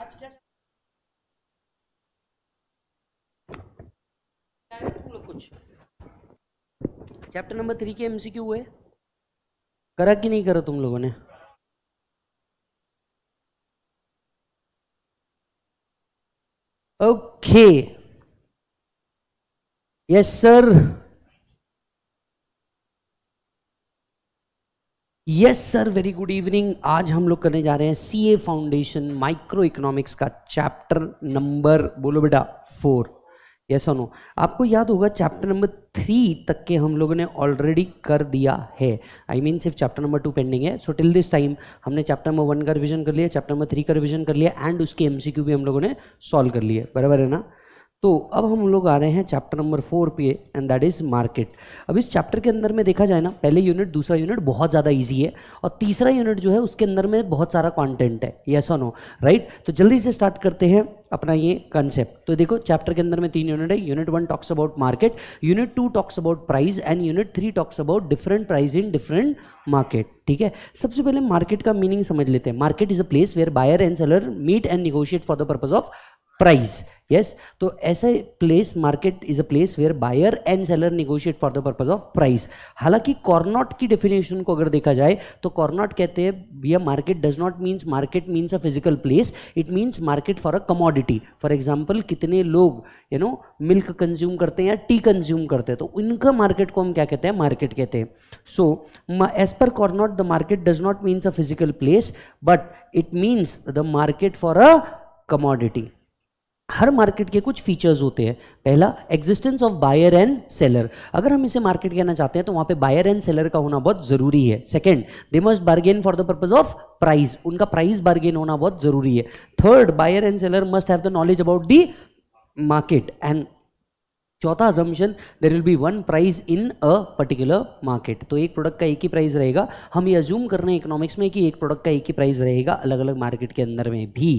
आज क्या तुम लोग कुछ चैप्टर नंबर थ्री के एमसीक्यू है करा कि नहीं करा तुम लोगों ने okay yes sir yes sir very good evening आज हम लोग करने जा रहे हैं C A foundation micro economics का चैप्टर नंबर बोलो बेटा फोर यस और नो आपको याद होगा चैप्टर नंबर थ्री तक के हम लोगों ने ऑलरेडी कर दिया है आई मीन सिर्फ चैप्टर नंबर टू पेंडिंग है सो टिल दिस टाइम हमने चैप्टर नंबर वन का रिविजन कर लिया चैप्टर नंबर थ्री का रिविजन कर लिया एंड उसके एमसीक्यू भी हम लोगों ने सॉल्व कर लिया बराबर है ना तो अब हम लोग आ रहे हैं चैप्टर नंबर फोर पे एंड दैट इज़ मार्केट अब इस चैप्टर के अंदर में देखा जाए ना पहले यूनिट दूसरा यूनिट बहुत ज़्यादा इजी है और तीसरा यूनिट जो है उसके अंदर में बहुत सारा कंटेंट है येस और नो राइट तो जल्दी से स्टार्ट करते हैं अपना ये कंसेप्ट तो देखो चैप्टर के अंदर में तीन यूनिट है unit one talks about market unit two talks about price and unit three talks about different price in different market ठीक है सबसे पहले मार्केट का मीनिंग समझ लेते हैं market is a place where buyer and seller meet and negotiate for the purpose of price yes तो ऐसा place market is a place where buyer and seller negotiate for the purpose of price हालांकि Cournot की definition को अगर देखा जाए तो Cournot कहते हैं भैया market does not means market means a physical place it means market for a commodity for example कितने लोग यू नो मिल्क कंज्यूम करते हैं या टी कंज्यूम करते हैं तो उनका मार्केट को हम क्या कहते हैं मार्केट कहते हैं so as per Cournot the market does not means a physical place but it means the market for a commodity हर मार्केट के कुछ फीचर्स होते हैं पहला existence of buyer and seller अगर हम इसे मार्केट कहना चाहते हैं तो वहां पे बायर एंड सेलर का होना बहुत ज़रूरी है second they must bargain for the purpose of price उनका प्राइस बार्गेन होना बहुत ज़रूरी है third buyer and seller must have the knowledge about the market and चौथा assumption there will be one price in a particular market तो एक product का एक ही प्राइस रहेगा हम ये अज्यूम कर रहे हैं इकोनॉमिक्स में कि एक प्रोडक्ट का एक ही प्राइस रहेगा अलग अलग मार्केट के अंदर में भी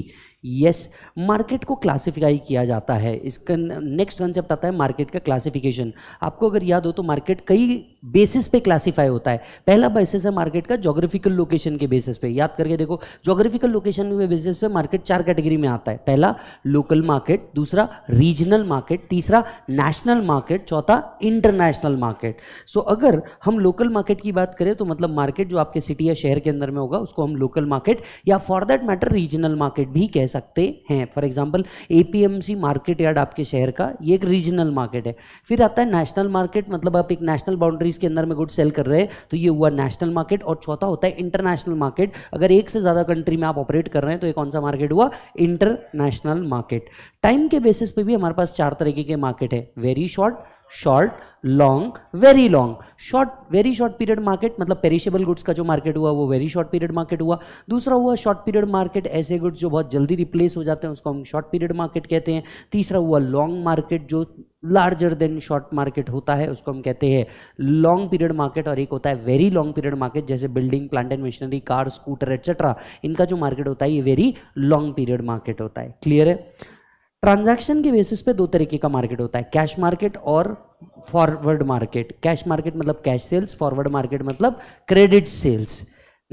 यस मार्केट को क्लासिफाई किया जाता है इसका नेक्स्ट कंसेप्ट आता है मार्केट का क्लासिफिकेशन आपको अगर याद हो तो मार्केट कई बेसिस पे क्लासिफाई होता है पहला बेसिस है मार्केट का जोग्राफिकल लोकेशन के बेसिस पे याद करके देखो जोग्राफिकल लोकेशन के बेसिस पे मार्केट चार कैटेगरी में आता है पहला लोकल मार्केट दूसरा रीजनल मार्केट तीसरा नेशनल मार्केट चौथा इंटरनेशनल मार्केट सो अगर हम लोकल मार्केट की बात करें तो मतलब मार्केट जो आपके सिटी या शहर के अंदर में होगा उसको हम लोकल मार्केट या for that matter regional market भी कह सकते हैं for example APMC market yard आपके शहर का ये एक रीजनल मार्केट है फिर आता है नेशनल मार्केट मतलब आप एक नेशनल बाउंड्रीज के अंदर में गुड सेल कर रहे हैं तो ये हुआ नेशनल मार्केट और चौथा होता है इंटरनेशनल मार्केट अगर एक से ज़्यादा कंट्री में आप ऑपरेट कर रहे हैं तो ये कौन सा मार्केट हुआ इंटरनेशनल मार्केट टाइम के बेसिस पे भी हमारे पास चार तरीके के मार्केट है very short short long very long short very short period market मतलब पेरिशेबल गुड्स का जो मार्केट हुआ वो वेरी शॉर्ट पीरियड मार्केट हुआ दूसरा हुआ शॉर्ट पीरियड मार्केट ऐसे गुड्स जो बहुत जल्दी रिप्लेस हो जाते हैं उसको हम शॉर्ट पीरियड मार्केट कहते हैं तीसरा हुआ लॉन्ग मार्केट जो लार्जर देन शॉर्ट मार्केट होता है उसको हम कहते हैं लॉन्ग पीरियड मार्केट और एक होता है वेरी लॉन्ग पीरियड मार्केट जैसे building plant and machinery car scooter etcetera इनका जो मार्केट होता है ये वेरी लॉन्ग पीरियड मार्केट होता है क्लियर है ट्रांजैक्शन के बेसिस पे दो तरीके का मार्केट होता है कैश मार्केट और फॉरवर्ड मार्केट कैश मार्केट मतलब कैश सेल्स फॉरवर्ड मार्केट मतलब क्रेडिट सेल्स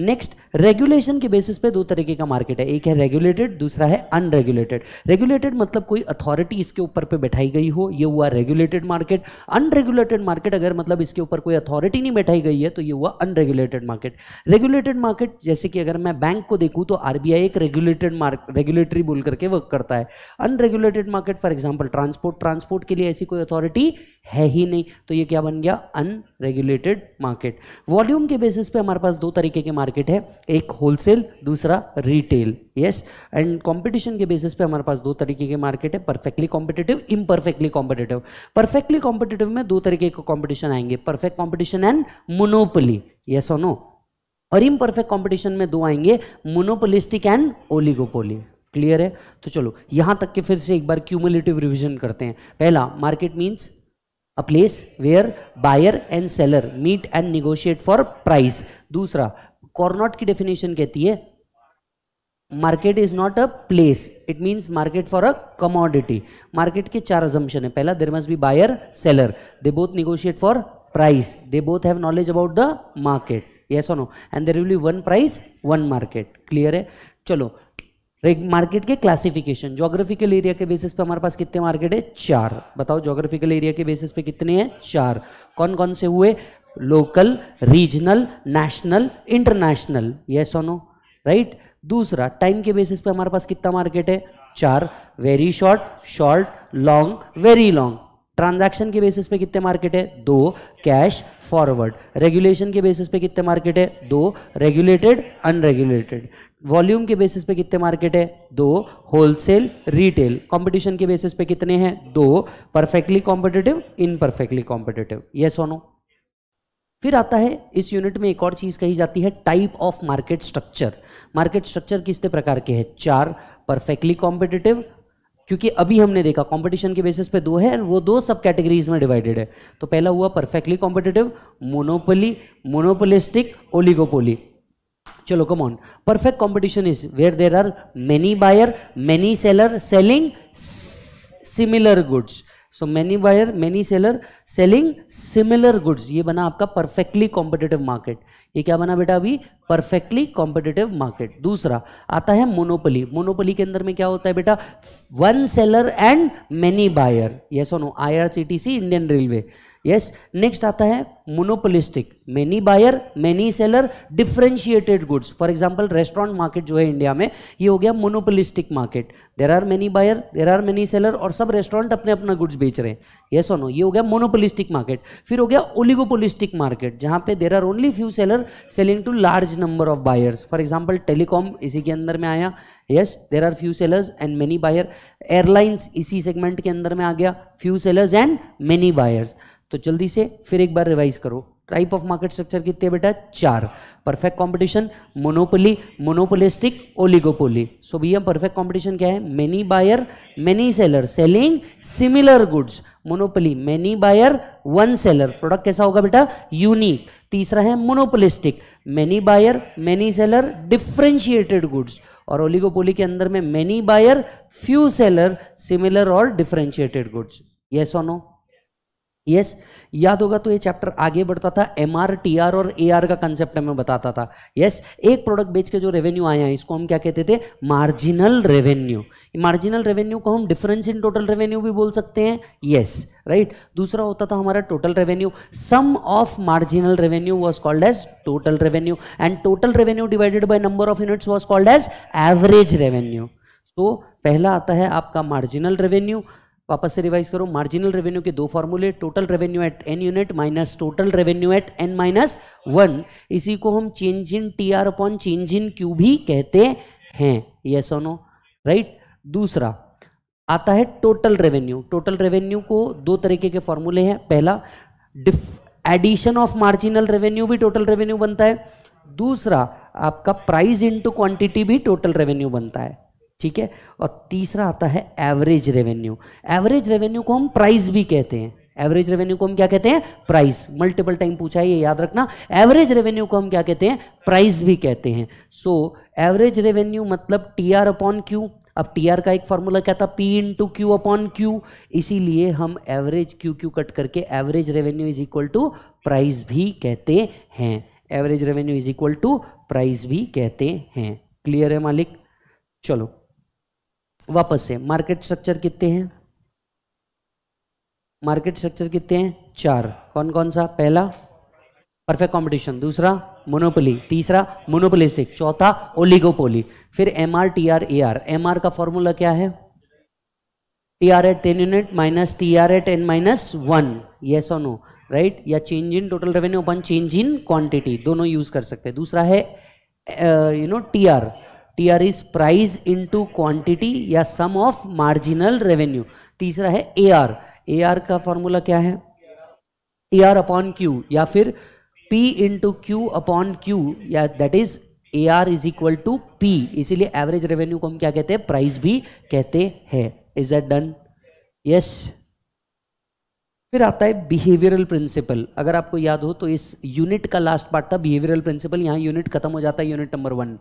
नेक्स्ट रेगुलेशन के बेसिस पे दो तरीके का मार्केट है एक है रेगुलेटेड दूसरा है अनरेगुलेटेड रेगुलेटेड मतलब कोई अथॉरिटी इसके ऊपर पे बैठाई गई हो ये हुआ रेगुलेटेड मार्केट अनरेगुलेटेड मार्केट अगर मतलब इसके ऊपर कोई अथॉरिटी नहीं बैठाई गई है तो ये हुआ अनरेगुलेटेड मार्केट रेगुलेटेड मार्केट जैसे कि अगर मैं बैंक को देखूँ तो आर एक रेगुलेटेड मार्केट रेगुलेटरी बोल करके वर्क करता है unregulated market for example transport transport के लिए ऐसी कोई अथॉरिटी है ही नहीं तो ये क्या बन गया अनरेगुलेटेड मार्केट वॉल्यूम के बेसिस पे हमारे पास दो तरीके के मार्केट मार्केट है एक होलसेल दूसरा रिटेल यस एंड कंपटीशन के बेसिस पे हमारे पास दो तरीके के मार्केट है perfectly competitive imperfectly competitive perfectly competitive में दो तरीके के कॉम्पिटिशन आएंगे perfect competition and monopoly yes और नो और इम्परफेक्ट कॉम्पिटिशन में दो आएंगे मोनोपोलिस्टिक एंड ओलिगोपोली क्लियर है तो चलो यहां तक के फिर से एक बार क्यूमुलेटिव रिविजन करते हैं पहला market means a place where buyer and seller meet and negotiate for price दूसरा कॉर्नॉट की डेफिनेशन कहती है market is not a place it means market for a commodity market के चार अजम्पन है पहला there must be buyer seller they both negotiate for price they both have knowledge about the market yes no and there will be one price one market clear है चलो market के classification geographical area के basis पे हमारे पास कितने market है चार बताओ जोग्राफिकल एरिया के बेसिस पे कितने हैं चार कौन कौन से हुए local regional national international yes और नो राइट दूसरा टाइम के बेसिस पे हमारे पास कितना मार्केट है चार very short short long very long transaction के बेसिस पे कितने मार्केट है दो कैश फॉरवर्ड रेगुलेशन के बेसिस पे कितने मार्केट है दो रेगुलेटेड अनरेगुलेटेड वॉल्यूम के बेसिस पे कितने मार्केट है दो होलसेल रिटेल कंपटीशन के बेसिस पे कितने हैं दो परफेक्टली कॉम्पिटेटिव इनपरफेक्टली कॉम्पिटेटिव ये सोनो फिर आता है इस यूनिट में एक और चीज़ कही जाती है type of market structure market structure किस प्रकार के हैं चार परफेक्टली कॉम्पिटिटिव क्योंकि अभी हमने देखा कंपटीशन के बेसिस पे दो है वो दो सब कैटेगरीज में डिवाइडेड है तो पहला हुआ perfectly competitive monopoly monopolistic oligopoly चलो come on perfect competition is where there are many buyer many seller selling similar goods so many buyer many seller selling similar goods ये बना आपका परफेक्टली कॉम्पिटेटिव मार्केट ये क्या बना बेटा अभी perfectly competitive market दूसरा आता है मोनोपली मोनोपली के अंदर में क्या होता है बेटा one seller and many buyer are see no I Indian railway yes next आता है monopolistic many buyer many seller differentiated goods for example restaurant market जो है इंडिया में ये हो गया monopolistic market there are many buyer there are many seller और सब रेस्टोरेंट अपने अपना गुड्स बेच रहे हैं येस और नो ये हो गया मोनोपोलिस्टिक मार्केट फिर हो गया ओलिगोपोलिस्टिक मार्केट जहाँ पे there are only few seller selling to large number of buyers for example telecom इसी के अंदर में आया yes there are few sellers and many buyer airlines इसी सेगमेंट के अंदर में आ गया few sellers and many buyers तो जल्दी से फिर एक बार रिवाइज करो टाइप ऑफ मार्केट स्ट्रक्चर कितने बेटा चार perfect competition monopoly monopolistic oligopoly so भैया परफेक्ट कंपटीशन क्या है many buyer many seller selling similar goods monopoly many buyer one seller product कैसा होगा बेटा यूनिक तीसरा है monopolistic many buyer many seller differentiated goods और ओलिगोपोली के अंदर में many buyer few seller similar और डिफ्रेंशिएटेड गुड्स यस और नो यस याद होगा तो ये चैप्टर आगे बढ़ता था एम आर टी आर और ए आर का कंसेप्ट हमें बताता था यस एक प्रोडक्ट बेच के जो रेवेन्यू आया है इसको हम क्या कहते थे मार्जिनल रेवेन्यू मार्जिनल रेवेन्यू को हम डिफरेंस इन टोटल रेवेन्यू भी बोल सकते हैं यस राइट दूसरा होता था हमारा total revenue sum of marginal revenue was called as total revenue and total revenue divided by number of units was called as average revenue तो पहला आता है आपका मार्जिनल रेवेन्यू वापस से रिवाइज करो मार्जिनल रेवेन्यू के दो फॉर्मूले total revenue at n unit minus total revenue at n minus one इसी को हम change in T R upon change in Q भी कहते हैं ये और नो राइट दूसरा आता है टोटल रेवेन्यू टोटल रेवेन्यू को दो तरीके के फॉर्मूले हैं पहला डिफ एडिशन ऑफ मार्जिनल रेवेन्यू भी टोटल रेवेन्यू बनता है दूसरा आपका प्राइस इनटू क्वांटिटी भी टोटल रेवेन्यू बनता है ठीक है और तीसरा आता है एवरेज रेवेन्यू एवरेज रेवेन्यू को हम प्राइस भी कहते हैं एवरेज रेवेन्यू को हम क्या कहते हैं प्राइस मल्टीपल टाइम पूछा है ये याद रखना एवरेज रेवेन्यू को हम क्या कहते हैं प्राइस भी कहते हैं सो एवरेज रेवेन्यू मतलब टी आर अपॉन क्यू अब टी आर का एक फॉर्मूला क्या था P into Q upon Q इसीलिए हम एवरेज क्यू क्यू कट करके average revenue is equal to price भी कहते हैं average revenue is equal to price भी कहते हैं क्लियर है मालिक चलो वापस से मार्केट स्ट्रक्चर कितने हैं मार्केट स्ट्रक्चर कितने हैं चार कौन कौन सा पहला परफेक्ट कंपटीशन दूसरा मोनोपोली तीसरा मोनोपोलिस्टिक चौथा ओलिगोपोली फिर M R T R A R M R का फॉर्मूला क्या है T R at ten unit minus T R at n minus one yes so no right या change in total revenue upon change in quantity दोनों use कर सकते हैं दूसरा है you know T R T R is price into quantity या सम of marginal revenue तीसरा है ए आर ए आर का फॉर्मूला क्या है टी आर अपॉन क्यू या फिर P into Q upon Q या that is A R is equal to P इसीलिए एवरेज रेवेन्यू को हम क्या कहते हैं प्राइस भी कहते हैं इज दैट डन यस फिर आता है बिहेवियरल प्रिंसिपल अगर आपको याद हो तो इस यूनिट का लास्ट पार्ट था बिहेवियरल प्रिंसिपल यहां यूनिट खत्म हो जाता है unit number one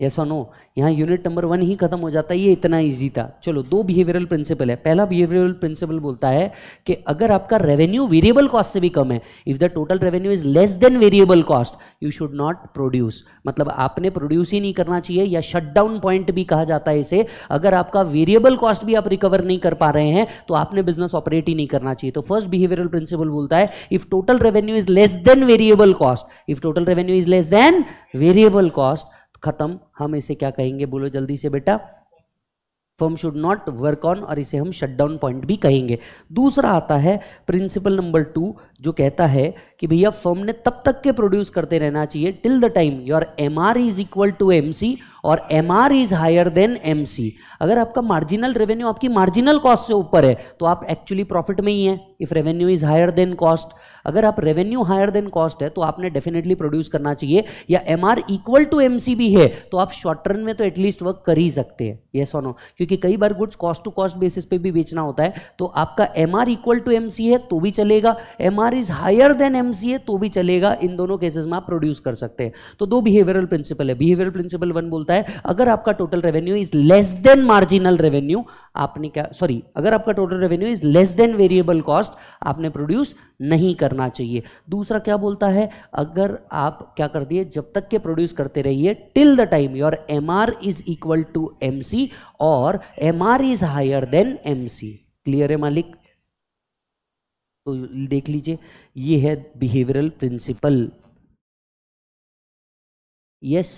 yes no यहाँ यूनिट नंबर वन ही खत्म हो जाता है ये इतना ईजी था चलो दो बिहेवियरल प्रिंसिपल है पहला बिहेवियरल प्रिंसिपल बोलता है कि अगर आपका रेवेन्यू वेरिएबल कॉस्ट से भी कम है if the total revenue is less than variable cost you should not produce मतलब आपने प्रोड्यूस ही नहीं करना चाहिए या शट डाउन पॉइंट भी कहा जाता है इसे अगर आपका वेरिएबल कॉस्ट भी आप रिकवर नहीं कर पा रहे हैं तो आपने बिजनेस ऑपरेट ही नहीं करना चाहिए तो फर्स्ट बिहेवियरल प्रिंसिपल बोलता है if total revenue is less than variable cost if total revenue is less than variable cost खत्म हम इसे क्या कहेंगे बोलो जल्दी से बेटा firm should not work on और इसे हम शटडाउन पॉइंट भी कहेंगे दूसरा आता है प्रिंसिपल नंबर टू जो कहता है कि भैया फर्म ने तब तक के प्रोड्यूस करते रहना चाहिए till the time your M R is equal to M C और M R is higher than M C अगर आपका मार्जिनल रेवेन्यू आपकी मार्जिनल कॉस्ट से ऊपर है तो आप एक्चुअली प्रॉफिट में ही है if revenue is higher than cost अगर आप रेवेन्यू हायर देन कॉस्ट है तो आपने डेफिनेटली प्रोड्यूस करना चाहिए या M R equal to M C भी है तो आप शॉर्ट टर्न में तो एटलीस्ट वर्क कर ही सकते हैं ये सोनो क्योंकि कई बार goods cost to cost basis पे भी बेचना होता है तो आपका M R equal to M C है तो भी चलेगा M R R is higher than M C ए तो भी चलेगा इन दोनों केसेस में आप प्रोड्यूस कर सकते हैं तो दो बिहेवियरल प्रिंसिपल है बिहेवियरल प्रिंसिपल वन बोलता है अगर आपका total revenue is less than marginal revenue आपने क्या सॉरी अगर आपका total revenue is less than variable cost आपने प्रोड्यूस नहीं करना चाहिए दूसरा क्या बोलता है अगर आप क्या कर दिए जब तक के प्रोड्यूस करते रहिए till the time your M R is equal to M C और M R is higher than M C clear है मालिक तो देख लीजिए ये है बिहेवियरल प्रिंसिपल यस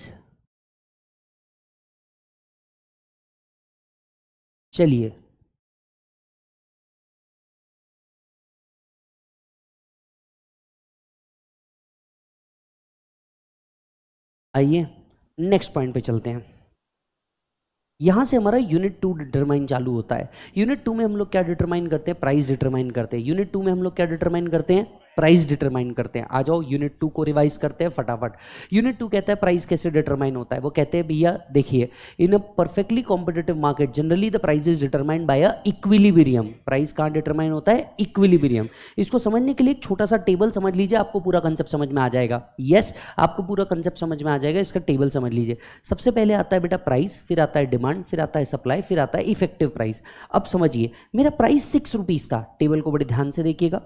चलिए आइए नेक्स्ट पॉइंट पे चलते हैं यहाँ से हमारा यूनिट टू डिटरमाइन चालू होता है यूनिट टू में हम लोग क्या डिटरमाइन करते हैं प्राइस डिटरमाइन करते हैं यूनिट टू में हम लोग क्या डिटरमाइन करते हैं प्राइस डिटरमाइन करते हैं आ जाओ यूनिट टू को रिवाइज करते हैं फटाफट यूनिट टू कहता है प्राइस कैसे डिटरमाइन होता है वो कहते हैं भैया देखिए in a perfectly competitive market generally the price is determined by a equilibrium price कहाँ डिटरमाइन होता है इक्विलिबेरियम इसको समझने के लिए एक छोटा सा टेबल समझ लीजिए आपको पूरा कंसेप्ट समझ में आ जाएगा यस yes, आपको पूरा कंसेप्ट समझ में आ जाएगा इसका टेबल समझ लीजिए सबसे पहले आता है बेटा प्राइस फिर आता है डिमांड फिर आता है सप्लाई फिर आता है इफेक्टिव प्राइस अब समझिए मेरा प्राइस सिक्स रुपीज़ था टेबल को बड़े ध्यान से देखिएगा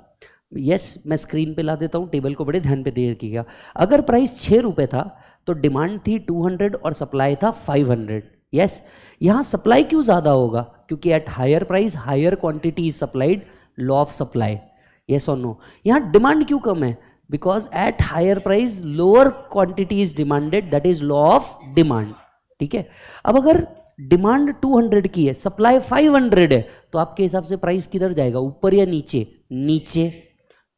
यस yes, मैं स्क्रीन पे ला देता हूँ टेबल को बड़े ध्यान पे देर किया अगर प्राइस छः रुपये था तो डिमांड थी 200 और सप्लाई था 500 यस यहाँ सप्लाई क्यों ज़्यादा होगा क्योंकि at higher price higher quantity is supplied law of supply yes और नो यहाँ डिमांड क्यों कम है because at higher price lower quantity is demanded that is law of demand ठीक है अब अगर डिमांड 200 की है सप्लाई 500 है तो आपके हिसाब से प्राइस किधर जाएगा ऊपर या नीचे नीचे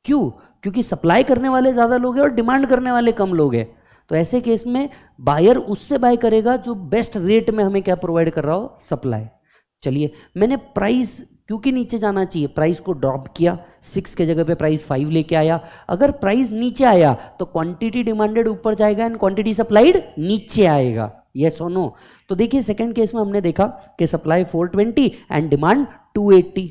क्यों क्योंकि सप्लाई करने वाले ज़्यादा लोग हैं और डिमांड करने वाले कम लोग हैं तो ऐसे केस में बायर उससे बाय करेगा जो बेस्ट रेट में हमें क्या प्रोवाइड कर रहा हो सप्लाई चलिए मैंने प्राइस क्योंकि नीचे जाना चाहिए प्राइस को ड्रॉप किया सिक्स के जगह पे प्राइस फाइव लेके आया अगर प्राइस नीचे आया तो क्वांटिटी डिमांडेड ऊपर जाएगा एंड क्वांटिटी सप्लाइड नीचे आएगा ये और नो तो देखिए सेकंड केस में हमने देखा कि सप्लाई 420 एंड डिमांड 280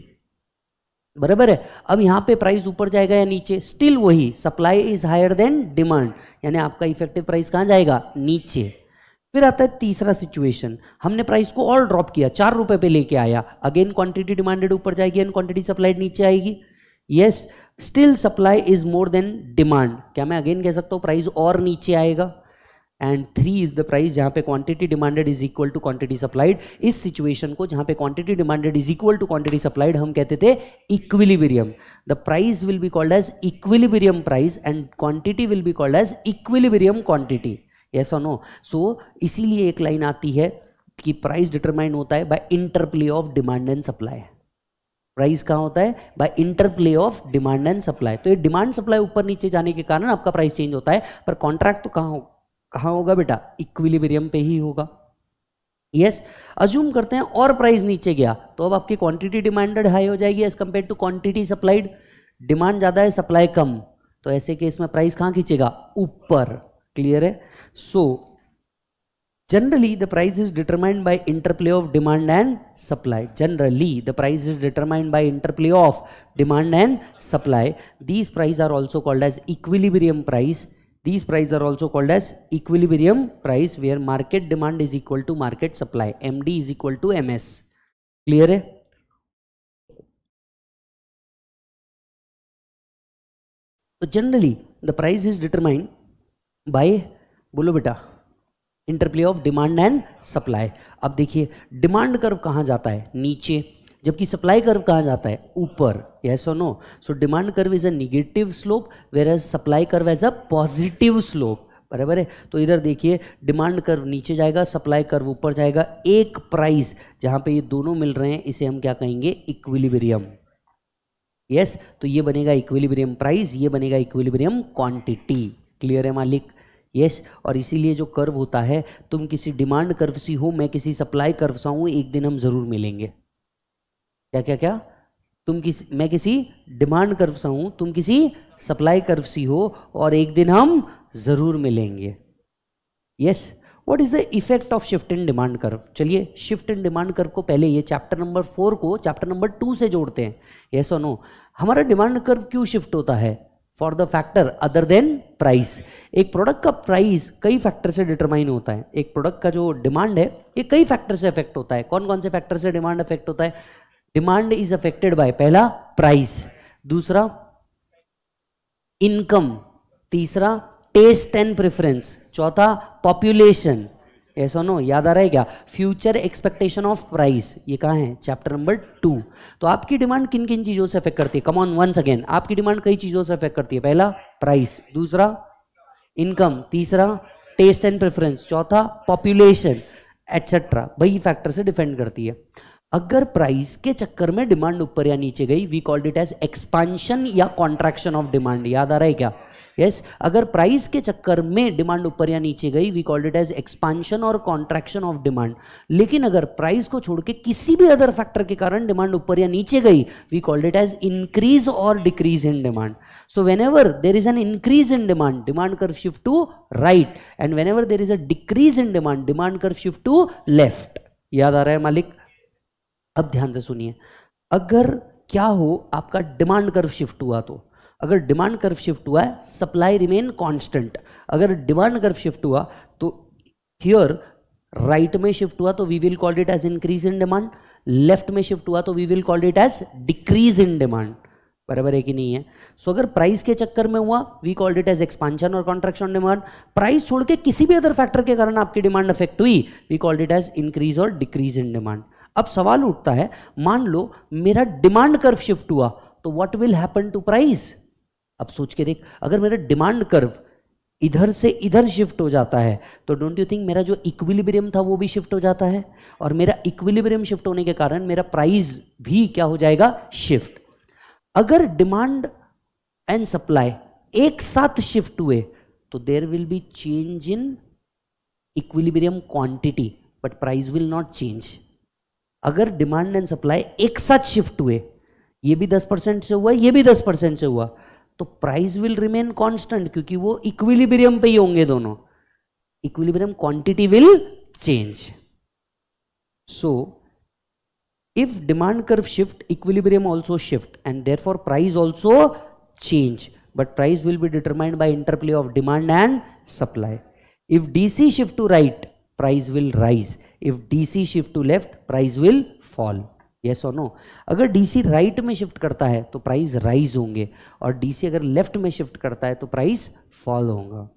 बराबर है अब यहाँ पे प्राइस ऊपर जाएगा या नीचे स्टिल वही supply is higher than demand यानी आपका इफेक्टिव प्राइस कहाँ जाएगा नीचे फिर आता है तीसरा सिचुएशन हमने प्राइस को और ड्रॉप किया चार रुपए पे लेके आया अगेन क्वांटिटी डिमांडेड ऊपर जाएगी एंड क्वांटिटी सप्लाइड नीचे आएगी yes still supply is more than demand क्या मैं अगेन कह सकता हूँ प्राइस और नीचे आएगा and three is the price जहाँ पे quantity demanded is equal to quantity supplied इस सिचुएशन को जहाँ पे quantity demanded is equal to quantity supplied हम कहते थे equilibrium the price will be called as equilibrium price and quantity will be called as equilibrium quantity yes और no so इसीलिए एक लाइन आती है कि प्राइस डिटरमाइन होता है by interplay of demand and supply price कहाँ होता है by interplay of demand and supply तो ये डिमांड सप्लाई ऊपर नीचे जाने के कारण आपका प्राइस चेंज होता है पर कॉन्ट्रैक्ट तो कहाँ कहा होगा बेटा इक्विलिब्रियम पे ही होगा यस yes. अज्यूम करते हैं और प्राइस नीचे गया तो अब आपकी क्वांटिटी डिमांडेड हाई हो जाएगी as compare to quantity supplied demand ज्यादा है सप्लाई कम तो ऐसे केस में प्राइस कहां खींचेगा ऊपर क्लियर है so generally the price is determined by interplay of demand and supply generally the price is determined by interplay of demand and supply these price are also called as equilibrium price these price are also called as equilibrium price where market demand is equal to market supply md is equal to ms clear hai so generally the price is determined by बोलो बेटा interplay of demand and supply अब देखिए demand curve कहाँ जाता है नीचे जबकि supply curve कहा जाता है ऊपर ये और no so demand curve is a negative slope whereas supply curve as a positive slope बराबर है तो इधर देखिए डिमांड कर्व नीचे जाएगा सप्लाई कर्व ऊपर जाएगा एक प्राइस जहाँ पे ये दोनों मिल रहे हैं इसे हम क्या कहेंगे इक्विलिब्रियम यस yes, तो ये बनेगा इक्विलिब्रियम प्राइस ये बनेगा इक्विलिब्रियम क्वांटिटी क्लियर है मालिक यस yes, और इसीलिए जो कर्व होता है तुम किसी डिमांड कर्व सी हो मैं किसी सप्लाई कर्व सा हूँ एक दिन हम ज़रूर मिलेंगे क्या क्या क्या तुम किसी मैं किसी डिमांड कर्व सा हूं तुम किसी सप्लाई कर्व सी हो और एक दिन हम जरूर मिलेंगे yes what is the effect of shift in demand curve चलिए शिफ्ट इन डिमांड कर्व को पहले ये चैप्टर नंबर फोर को चैप्टर नंबर टू से जोड़ते हैं यस और नो हमारा डिमांड कर्व क्यों शिफ्ट होता है for the factor other than price एक प्रोडक्ट का प्राइस कई फैक्टर से डिटरमाइन होता है एक प्रोडक्ट का जो डिमांड है ये कई फैक्टर से अफेक्ट होता है कौन कौन से फैक्टर से डिमांड अफेक्ट होता है डिमांड इज अफेक्टेड बाय पहला प्राइस दूसरा इनकम तीसरा टेस्ट एंड प्रेफरेंस चौथा पॉपुलेशन ऐसा नो याद आ रहा है क्या फ्यूचर एक्सपेक्टेशन ऑफ प्राइस ये कहा है चैप्टर नंबर टू तो आपकी डिमांड किन किन चीज़ों से अफेक्ट करती है कम ऑन वंस अगेन आपकी डिमांड कई चीज़ों से अफेक्ट करती है पहला प्राइस दूसरा इनकम तीसरा टेस्ट एंड प्रेफरेंस चौथा पॉपुलेशन एटसेट्रा वही फैक्टर से डिपेंड करती है अगर प्राइस के चक्कर में डिमांड ऊपर या नीचे गई we called it as expansion या कॉन्ट्रैक्शन ऑफ डिमांड याद आ रहा है क्या यस yes, अगर प्राइस के चक्कर में डिमांड ऊपर या नीचे गई we called it as expansion और कॉन्ट्रैक्शन ऑफ डिमांड लेकिन अगर प्राइस को छोड़ के किसी भी अदर फैक्टर के कारण डिमांड ऊपर या नीचे गई we called it as increase और decrease in demand so whenever there is an increase in demand demand curve shift to right and whenever there is a decrease in demand demand curve shift to left याद आ रहा है मालिक अब ध्यान से सुनिए अगर क्या हो आपका डिमांड कर्व शिफ्ट हुआ तो अगर डिमांड कर्व शिफ्ट हुआ है सप्लाई रिमेन कांस्टेंट अगर डिमांड कर्व शिफ्ट हुआ तो हियर राइट right में शिफ्ट हुआ तो we will call it as increase in demand left में शिफ्ट हुआ तो we will call it as decrease in demand बराबर है कि नहीं है सो so, अगर प्राइस के चक्कर में हुआ we called it as expansion और कॉन्ट्रेक्शन डिमांड प्राइस छोड़ के किसी भी अदर फैक्टर के कारण आपकी डिमांड अफेक्ट हुई we called it as increase और डिक्रीज इन डिमांड अब सवाल उठता है मान लो मेरा डिमांड कर्व शिफ्ट हुआ तो what will happen to price अब सोच के देख अगर मेरा डिमांड कर्व इधर से इधर शिफ्ट हो जाता है तो डोंट यू थिंक मेरा जो इक्विलिब्रियम था वो भी शिफ्ट हो जाता है और मेरा इक्विलिब्रियम शिफ्ट होने के कारण मेरा प्राइस भी क्या हो जाएगा शिफ्ट अगर डिमांड एंड सप्लाई एक साथ शिफ्ट हुए तो there will be change in equilibrium quantity but price will not change अगर डिमांड एंड सप्लाई एक साथ शिफ्ट हुए ये भी दस परसेंट से हुआ ये भी दस परसेंट से हुआ तो प्राइस विल रिमेन कांस्टेंट क्योंकि वो इक्विलिब्रियम पे ही होंगे दोनों equilibrium quantity will change so if demand curve shift equilibrium also shift and therefore price also change but price will be determined by interplay of demand and supply if DC shift to right price will rise if DC shift to left price will fall yes और no अगर DC right में shift करता है तो price rise होंगे और DC अगर left में शिफ्ट करता है तो प्राइस फॉल होगा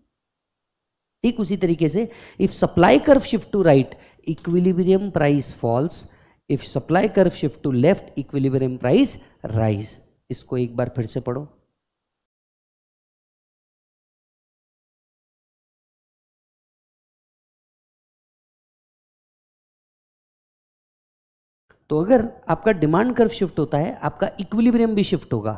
ठीक उसी तरीके से if supply curve shift to right equilibrium price falls if supply curve shift to left equilibrium price rise इसको एक बार फिर से पढ़ो तो अगर आपका डिमांड कर्व शिफ्ट होता है आपका इक्विलिब्रियम भी शिफ्ट होगा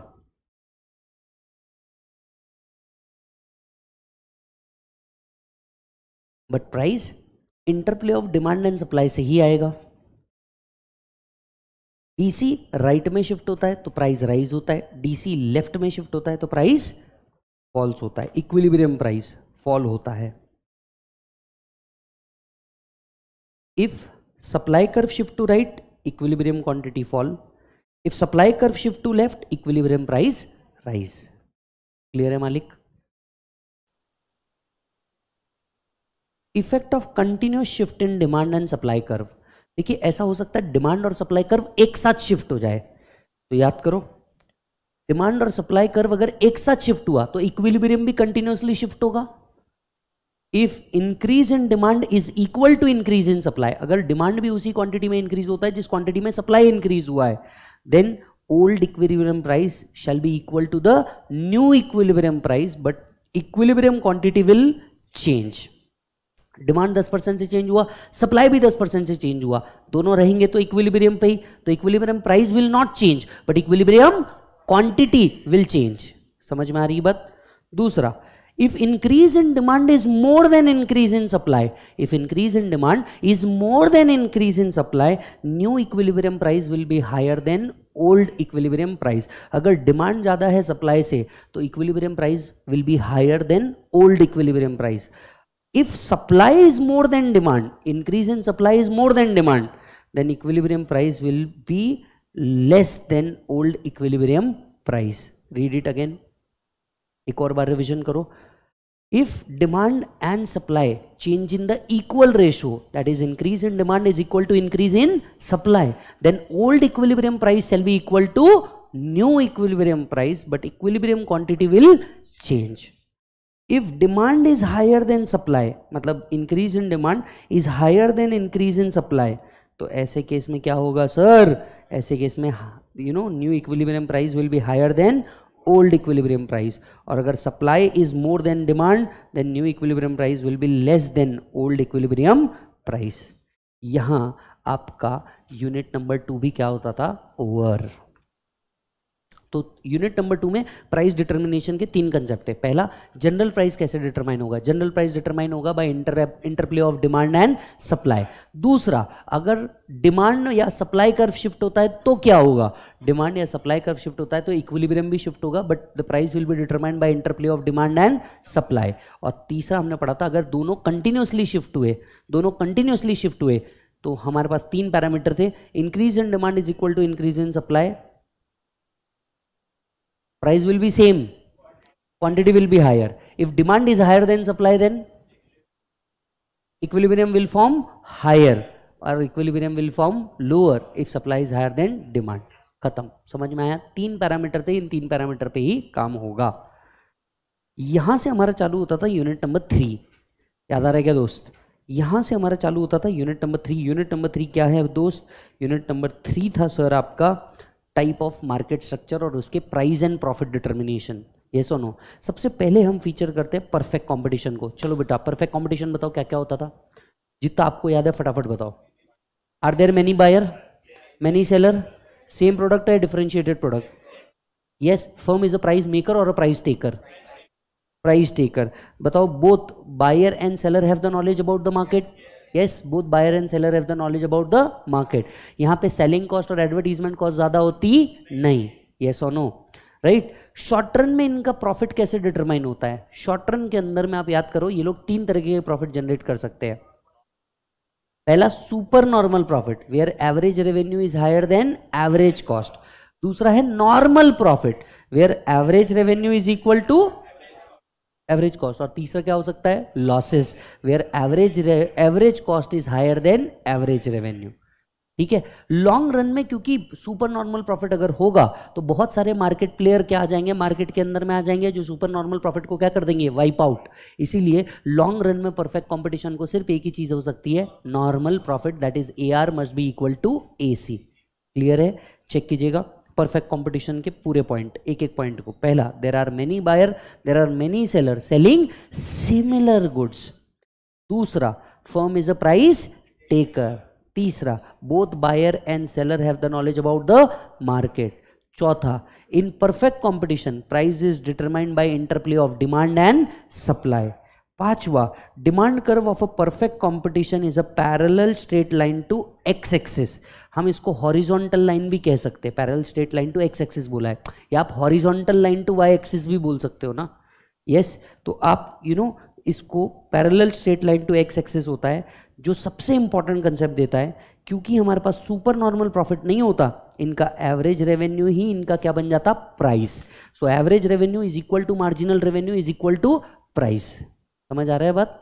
but price interplay of demand and supply से ही आएगा डीसी राइट में शिफ्ट होता है तो प्राइस राइज होता है डीसी लेफ्ट में शिफ्ट होता है तो प्राइस फॉल्स होता है इक्विलिब्रियम प्राइस फॉल होता है if supply curve shift to right equilibrium quantity fall. If supply curve shift to left, equilibrium price rise. Clear hai Malik? Effect of continuous shift in demand and supply curve देखिए ऐसा हो सकता है demand और supply curve एक साथ shift हो जाए तो याद करो डिमांड और सप्लाई कर्व अगर एक साथ शिफ्ट हुआ तो इक्विलिब्रियम भी कंटिन्यूसली शिफ्ट होगा if increase in demand is equal to increase in supply अगर डिमांड भी उसी क्वांटिटी में इंक्रीज होता है जिस क्वांटिटी में सप्लाई इंक्रीज हुआ है then old equilibrium price shall be equal to the new equilibrium price but equilibrium quantity will change demand 10 percent से चेंज हुआ सप्लाई भी 10 परसेंट से चेंज हुआ दोनों रहेंगे तो इक्विलिब्रियम पे ही तो equilibrium price will not change but equilibrium quantity will change समझ में आ रही बात दूसरा if increase in demand is more than increase in supply if increase in demand is more than increase in supply new equilibrium price will be higher than old equilibrium price agar demand jada hai supply se equilibrium price will be higher than old equilibrium price if supply is more than demand increase in supply is more than demand then equilibrium price will be less than old equilibrium price read it again एक और बार revision करो if demand and supply change in the equal ratio that is increase in demand is equal to increase in supply then old equilibrium price shall be equal to new equilibrium price but equilibrium quantity will change if demand is higher than supply मतलब increase in demand is higher than increase in supply तो ऐसे case में क्या होगा sir ऐसे case में you know new equilibrium price will be higher than old equilibrium price और अगर supply is more than demand then new equilibrium price will be less than old equilibrium price यहाँ आपका unit number to भी क्या होता था over तो unit number two में प्राइस डिटर्मिनेशन के तीन कंसेप्ट है पहला जनरल प्राइस कैसे डिटरमाइन होगा जनरल प्राइस डिटरमाइन होगा by inter interplay of demand and supply दूसरा अगर डिमांड या सप्लाई कर्व शिफ्ट होता है तो क्या होगा डिमांड या सप्लाई कर्व शिफ्ट होता है तो इक्विलिब्रियम भी शिफ्ट होगा but the price will be determined by interplay of demand and supply और तीसरा हमने पढ़ा था अगर दोनों कंटिन्यूसली शिफ्ट हुए दोनों कंटिन्यूसली शिफ्ट हुए तो हमारे पास तीन पैरामीटर थे increase in demand is equal to increase in supply price will be same quantity will be higher if demand is higher than supply then equilibrium will form higher or equilibrium will form lower if supply is higher than demand khatam samajh mein aaya teen parameter the in teen parameter pe ही काम होगा यहां से हमारा चालू होता था unit number three याद आ raha hai kya दोस्त यहां से हमारा चालू होता था unit number three unit number three क्या है दोस्त यूनिट नंबर थ्री था सर आपका टाइप ऑफ मार्केट स्ट्रक्चर और उसके प्राइस एंड प्रॉफिट डिटर्मिनेशन ये सो नो सबसे पहले हम फीचर करते हैं परफेक्ट कंपटीशन को चलो बेटा परफेक्ट कंपटीशन बताओ क्या क्या होता था जितना आपको याद है फटाफट बताओ are there many buyer many seller same product है differentiated product yes firm is a price maker और a price taker price taker बताओ both buyer and seller have the knowledge about the market yes both buyer and seller have the knowledge about the market यहाँ पे selling cost और advertisement cost ज़्यादा होती नहीं yes और no right short turn में इनका प्रॉफिट कैसे डिटरमाइन होता है शॉर्ट टर्न के अंदर में आप याद करो ये लोग तीन तरीके के प्रॉफिट जनरेट कर सकते हैं पहला super normal profit where average revenue is higher than average cost दूसरा है normal profit where average revenue is equal to average cost और तीसरा क्या हो सकता है losses where average average cost is higher than average revenue ठीक है लॉन्ग रन में क्योंकि सुपर नॉर्मल प्रॉफिट अगर होगा तो बहुत सारे मार्केट प्लेयर क्या आ जाएंगे मार्केट के अंदर में आ जाएंगे जो सुपर नॉर्मल प्रॉफिट को क्या कर देंगे वाइप आउट इसीलिए लॉन्ग रन में परफेक्ट कंपटीशन को सिर्फ एक ही चीज़ हो सकती है normal profit that is A R must be equal to A C clear है चेक कीजिएगा परफेक्ट कंपटीशन के पूरे पॉइंट एक एक पॉइंट को पहला there are many buyer there are many seller selling similar goods दूसरा firm is a price taker तीसरा both buyer and seller have the knowledge about the market चौथा in perfect competition price is determined by interplay of demand and supply पांचवा demand curve of a perfect competition is a parallel straight line to X axis हम इसको horizontal line भी कह सकते हैं parallel straight line to X axis बोला है या आप horizontal line to Y axis भी बोल सकते हो ना यस yes? तो आप यू you नो know, इसको parallel straight line to X axis होता है जो सबसे इंपॉर्टेंट कंसेप्ट देता है क्योंकि हमारे पास सुपर नॉर्मल प्रॉफिट नहीं होता इनका एवरेज रेवेन्यू ही इनका क्या बन जाता price so average revenue is equal to marginal revenue is equal to price समझ आ रहा है बात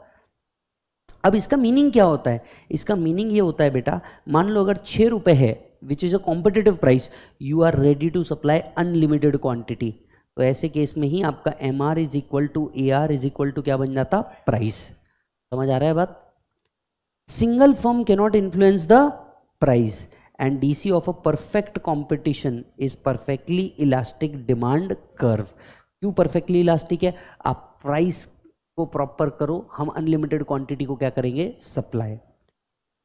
अब इसका मीनिंग क्या होता है इसका मीनिंग ये होता है बेटा मान लो अगर छः रुपये है which is a competitive price you are ready to supply unlimited quantity तो ऐसे केस में ही आपका M R is equal to A R is equal to क्या बन जाता प्राइस समझ आ रहा है बात single firm cannot influence the price and D C of a perfect competition is perfectly elastic demand curve क्यों परफेक्टली इलास्टिक है आप प्राइस को प्रॉपर करो हम अनलिमिटेड क्वांटिटी को क्या करेंगे सप्लाई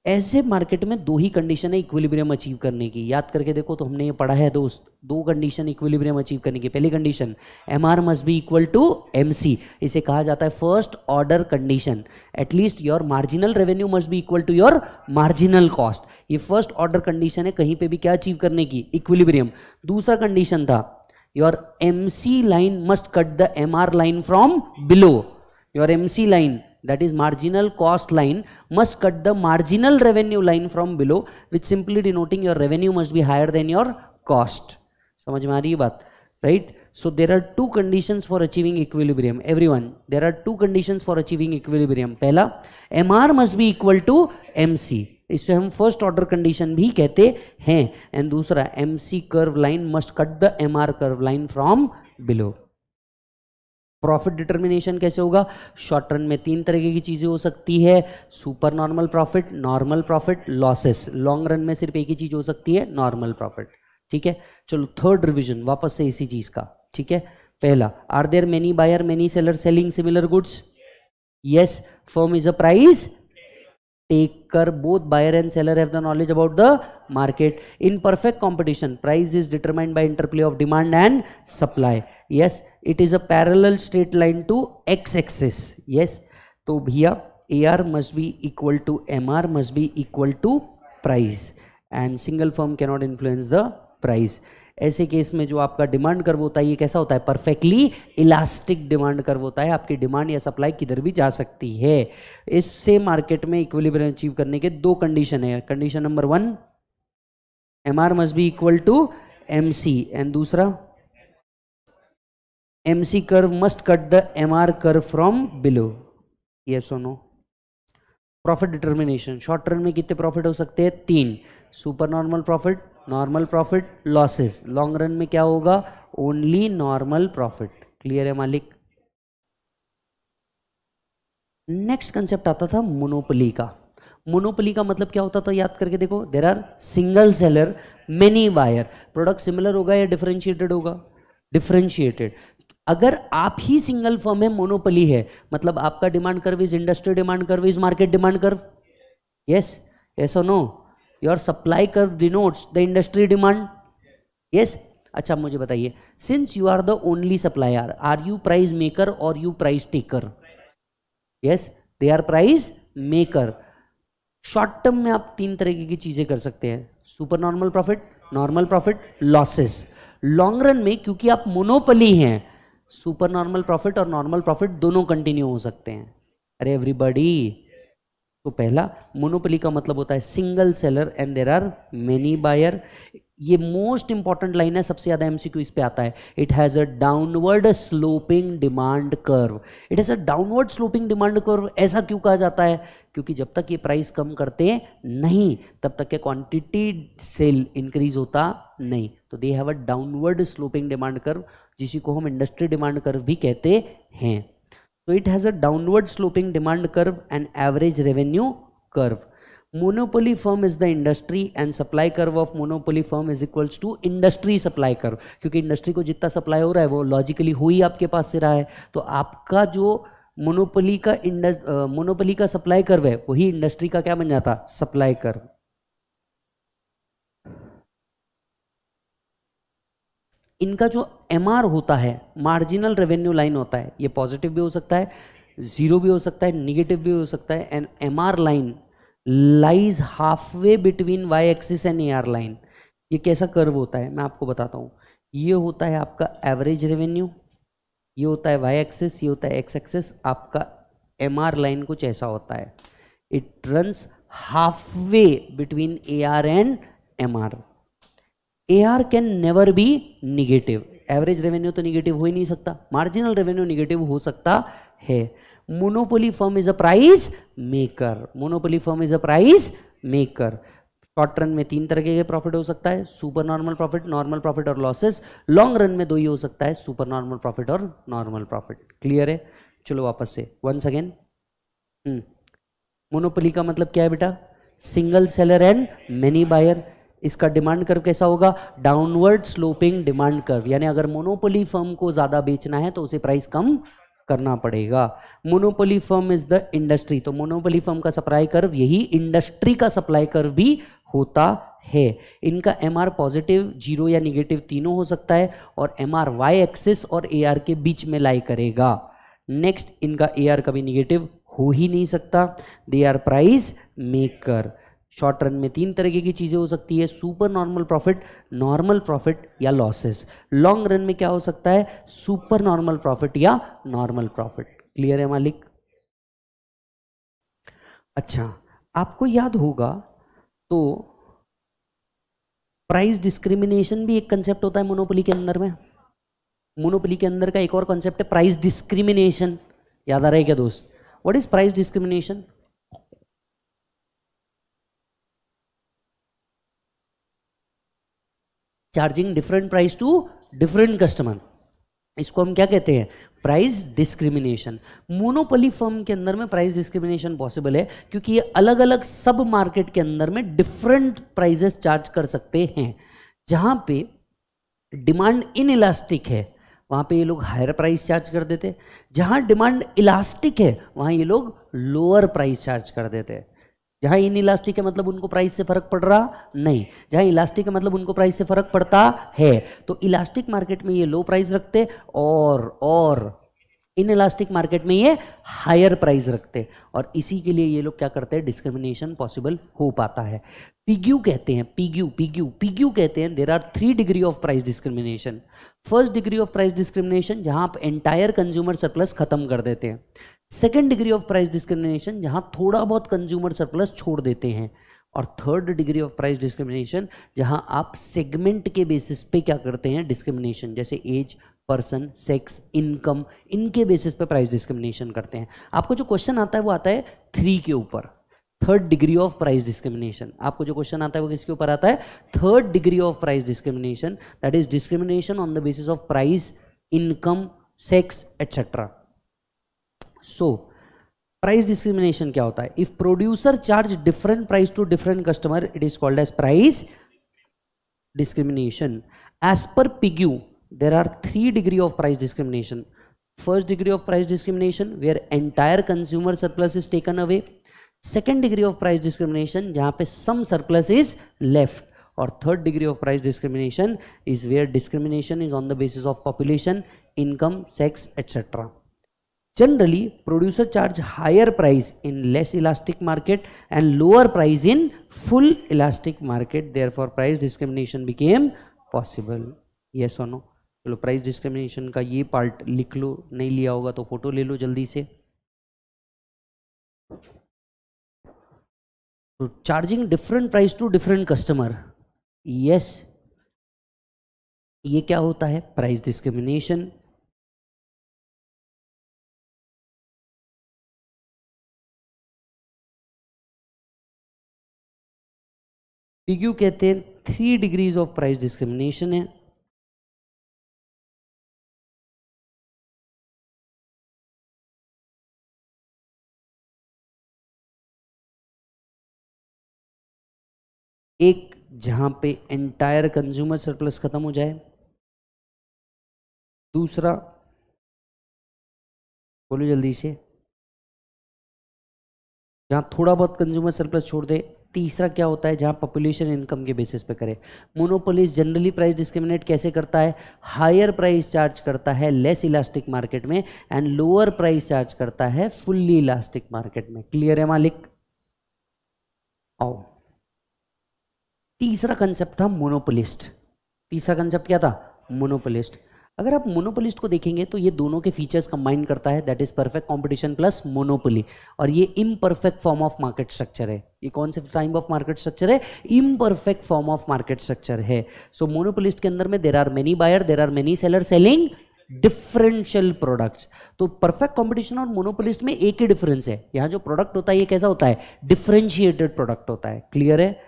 ऐसे मार्केट में दो ही कंडीशन है इक्विलिब्रियम अचीव करने की याद करके देखो तो हमने ये पढ़ा है दोस्त दो कंडीशन इक्विलिब्रियम अचीव करने की पहली condition M R must be equal to M C इसे कहा जाता है first order condition at least your marginal revenue must be equal to your marginal cost ये फर्स्ट ऑर्डर कंडीशन है कहीं पर भी क्या अचीव करने की इक्विलिब्रियम दूसरा कंडीशन था your M C line must cut the M R line from below your MC line that is marginal cost line must cut the marginal revenue line from below which simply denoting your revenue must be higher than your cost. samajh mein aa rahi hai baat right? So there are two conditions for achieving equilibrium. Everyone, there are two conditions for achieving equilibrium. pehla MR must be equal to MC. इसे हम first order condition भी कहते हैं and दूसरा MC curve line must cut the MR curve line from below profit determination कैसे होगा short term में तीन तरीके की चीज़ें हो सकती है super normal profit normal profit losses long run में सिर्फ एक ही चीज़ हो सकती है नॉर्मल प्रॉफिट ठीक है चलो थर्ड रिविजन वापस से इसी चीज़ का ठीक है पहला are there many buyer many seller selling similar goods yes firm is a price taker both buyer and seller have the knowledge about the market in perfect competition price is determined by interplay of demand and supply yes it is a parallel straight line to X axis yes तो भैया A R must be equal to M R must be equal to price and single form cannot influence the price ऐसे case में जो आपका demand curve होता है ये कैसा होता है परफेक्टली इलास्टिक डिमांड कर्व होता है आपकी डिमांड या सप्लाई किधर भी जा सकती है इससे मार्केट में इक्विलिब्रियम अचीव करने के दो कंडीशन है condition number one M R must be equal to M C and दूसरा MC curve must cut the MR curve from below. Yes or no? Profit determination short term में कितने profit हो सकते हैं तीन super normal profit normal profit losses long run में क्या होगा ओनली नॉर्मल प्रॉफिट क्लियर है मालिक नेक्स्ट कंसेप्ट आता था मोनोपली का मोनोपली का मतलब क्या होता था याद करके देखो there are single seller many buyer product similar होगा या डिफरेंशिएटेड होगा डिफरेंशिएटेड अगर आप ही सिंगल फर्म है मोनोपली है मतलब आपका demand curve is industry demand curve is market demand curve yes yes और no your supply curve denotes the industry demand yes अच्छा मुझे बताइए since you are the only supplier are you price maker और you price taker yes they are prize maker short term में आप तीन तरीके की चीज़ें कर सकते हैं super normal profit normal profit losses long run में क्योंकि आप मोनोपली हैं सुपर नॉर्मल प्रॉफिट और नॉर्मल प्रॉफिट दोनों कंटिन्यू हो सकते हैं अरे एवरीबडी तो पहला मोनोपली का मतलब होता है single seller and there are many buyer ये मोस्ट इंपॉर्टेंट लाइन है सबसे ज़्यादा एमसीक्यू इस पे आता है it has a downward sloping demand curve it has a downward sloping demand curve ऐसा क्यों कहा जाता है क्योंकि जब तक ये प्राइस कम करते नहीं तब तक ये क्वांटिटी सेल इंक्रीज होता नहीं तो they have a downward sloping demand curve जिसी को हम इंडस्ट्री डिमांड कर्व भी कहते हैं तो it has a downward sloping demand curve and average revenue curve monopoly firm is the industry and supply curve of monopoly firm is equals to industry supply curve क्योंकि industry को जितना supply हो रहा है वो लॉजिकली हो ही आपके पास से रहा है तो आपका जो मोनोपोली का इंडस्ट मोनोपोली का सप्लाई कर्व है वही इंडस्ट्री का क्या बन जाता सप्लाई कर्व इनका जो एम होता है मार्जिनल रेवेन्यू लाइन होता है ये पॉजिटिव भी हो सकता है ज़ीरो भी हो सकता है निगेटिव भी हो सकता है and M line lies half way between Y axis and A line ये कैसा कर्व होता है मैं आपको बताता हूँ ये होता है आपका एवरेज रेवेन्यू ये होता है वाई एक्सिस ये होता है एक्स एक्सिस आपका एम लाइन कुछ ऐसा होता है it runs half way between A R and M R A R can never be negative average revenue तो निगेटिव हो ही नहीं सकता मार्जिनल रेवेन्यू निगेटिव हो सकता है monopoly firm is a price maker monopoly firm is a price maker short run में तीन तरह के प्रॉफिट हो सकता है super normal profit normal profit और लॉसेस लॉन्ग रन में दो ही हो सकता है सुपर नॉर्मल प्रॉफिट और नॉर्मल प्रॉफिट क्लियर है चलो वापस से वंस अगेन मोनोपोली का मतलब क्या है बेटा single seller and many buyer इसका डिमांड कर्व कैसा होगा डाउनवर्ड स्लोपिंग डिमांड कर्व यानी अगर मोनोपोली फर्म को ज़्यादा बेचना है तो उसे प्राइस कम करना पड़ेगा monopoly firm is the industry तो मोनोपोली फर्म का सप्लाई कर्व यही इंडस्ट्री का सप्लाई कर्व भी होता है इनका एम आर पॉजिटिव जीरो या निगेटिव तीनों हो सकता है और एम आर वाई एक्सिस और ए आर के बीच में लाई करेगा नेक्स्ट इनका ए आर कभी निगेटिव हो ही नहीं सकता they are price maker short run में तीन तरीके की चीज़ें हो सकती है super normal profit normal profit या लॉसेस लॉन्ग रन में क्या हो सकता है सुपर नॉर्मल प्रॉफिट या नॉर्मल प्रॉफिट क्लियर है मालिक अच्छा आपको याद होगा तो प्राइस डिस्क्रिमिनेशन भी एक कंसेप्ट होता है मोनोपोली के अंदर में मोनोपोली के अंदर का एक और कंसेप्ट है प्राइस डिस्क्रिमिनेशन याद आ रहा है क्या दोस्त what is price discrimination charging different price to different customer इसको हम क्या कहते हैं प्राइस डिस्क्रिमिनेशन मोनोपली फर्म के अंदर में प्राइस डिस्क्रिमिनेशन पॉसिबल है क्योंकि ये अलग अलग सब मार्केट के अंदर में डिफरेंट प्राइजेस चार्ज कर सकते हैं जहाँ पे डिमांड इन इलास्टिक है वहाँ पे ये लोग हायर प्राइस चार्ज कर देते जहाँ डिमांड इलास्टिक है वहाँ ये लोग लोअर प्राइस चार्ज कर देते हैं जहां इन इलास्टिक का मतलब उनको प्राइस से फर्क पड़ रहा नहीं जहां इलास्टिक का मतलब उनको प्राइस से फर्क पड़ता है तो इलास्टिक मार्केट में ये लो प्राइस रखते और और इन इलास्टिक मार्केट में ये हायर प्राइस रखते और इसी के लिए ये लोग क्या करते हैं डिस्क्रिमिनेशन पॉसिबल हो पाता है पीग्यू कहते हैं पीग्यू पीग्यू पीग्यू कहते हैं there are three degree of price discrimination first degree of price discrimination जहां आप एंटायर कंज्यूमर सरप्लस खत्म कर देते हैं second degree of price discrimination जहां थोड़ा बहुत कंज्यूमर सरप्लस छोड़ देते हैं और third degree of price discrimination जहां आप सेगमेंट के बेसिस पे क्या करते हैं डिस्क्रिमिनेशन जैसे एज पर्सन सेक्स इनकम इनके बेसिस पे प्राइस डिस्क्रिमिनेशन करते हैं आपको जो क्वेश्चन आता है वो आता है थ्री के ऊपर third degree of price discrimination आपको जो क्वेश्चन आता है वो किसके ऊपर आता है third degree of price discrimination that is discrimination on the basis of price income sex etcetera so price discrimination क्या होता है if producer charge different price to different customer it is called as price discrimination as per Pigou there are three degree of price discrimination first degree of price discrimination where entire consumer surplus is taken away second degree of price discrimination जहां पे सम surplus is left और third degree of price discrimination is where discrimination is on the basis of population income sex etcetera Generally, producer charge higher price in less elastic market and lower price in full elastic market. Therefore, price discrimination became possible. Yes or no? चलो price discrimination का ये part लिख लो नहीं लिया होगा तो photo ले लो जल्दी से तो charging different price to different customer yes ये क्या होता है प्राइस डिस्क्रिमिनेशन पीक्यू कहते हैं three degrees of price discrimination है एक जहां पे एंटायर कंज्यूमर सरप्लस खत्म हो जाए दूसरा बोलो जल्दी से जहां थोड़ा बहुत कंज्यूमर सरप्लस छोड़ दे तीसरा क्या होता है जहाँ पॉपुलेशन इनकम के बेसिस पे करे मोनोपोलिस जनरली प्राइस डिस्क्रिमिनेट कैसे करता है हायर प्राइस चार्ज करता है लेस इलास्टिक मार्केट में एंड लोअर प्राइस चार्ज करता है फुल्ली इलास्टिक मार्केट में क्लियर है मालिक आओ तीसरा कंसेप्ट था मोनोपोलिस्ट तीसरा कंसेप्ट क्या था मोनोपोलिस्ट अगर आप मोनोपोलिस्ट को देखेंगे तो ये दोनों के फीचर्स कंबाइन करता है that is perfect competition plus monopoly और ये imperfect form of market structure है ये कौन से टाइम ऑफ मार्केट स्ट्रक्चर है imperfect form of market structure है सो so, मोनोपोलिस्ट के अंदर में there are many buyer there are many seller selling differential product तो परफेक्ट कॉम्पिटिशन और मोनोपोलिस्ट में एक ही डिफरेंस है यहाँ जो प्रोडक्ट होता है ये कैसा होता है डिफरेंशिएटेड प्रोडक्ट होता है क्लियर है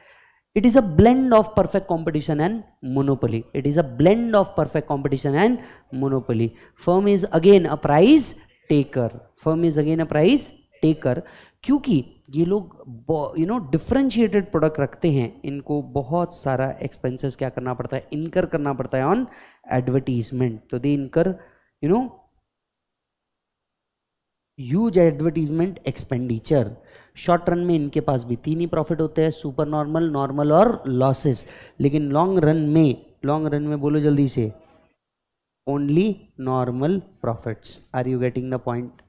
it is a blend of perfect competition and monopoly it is a blend of perfect competition and monopoly firm is again a price taker firm is again a price taker क्योंकि ये लोग you know differentiated product रखते हैं इनको बहुत सारा expenses क्या करना पड़ता है इनकर करना पड़ता है ऑन एडवर्टीजमेंट तो they incur you know huge advertisement expenditure short run में इनके पास भी तीन ही प्रॉफिट होते हैं सुपर नॉर्मल नॉर्मल और लॉसेस लेकिन लॉन्ग रन में लॉन्ग रन में बोलो जल्दी से only normal profits are you getting the point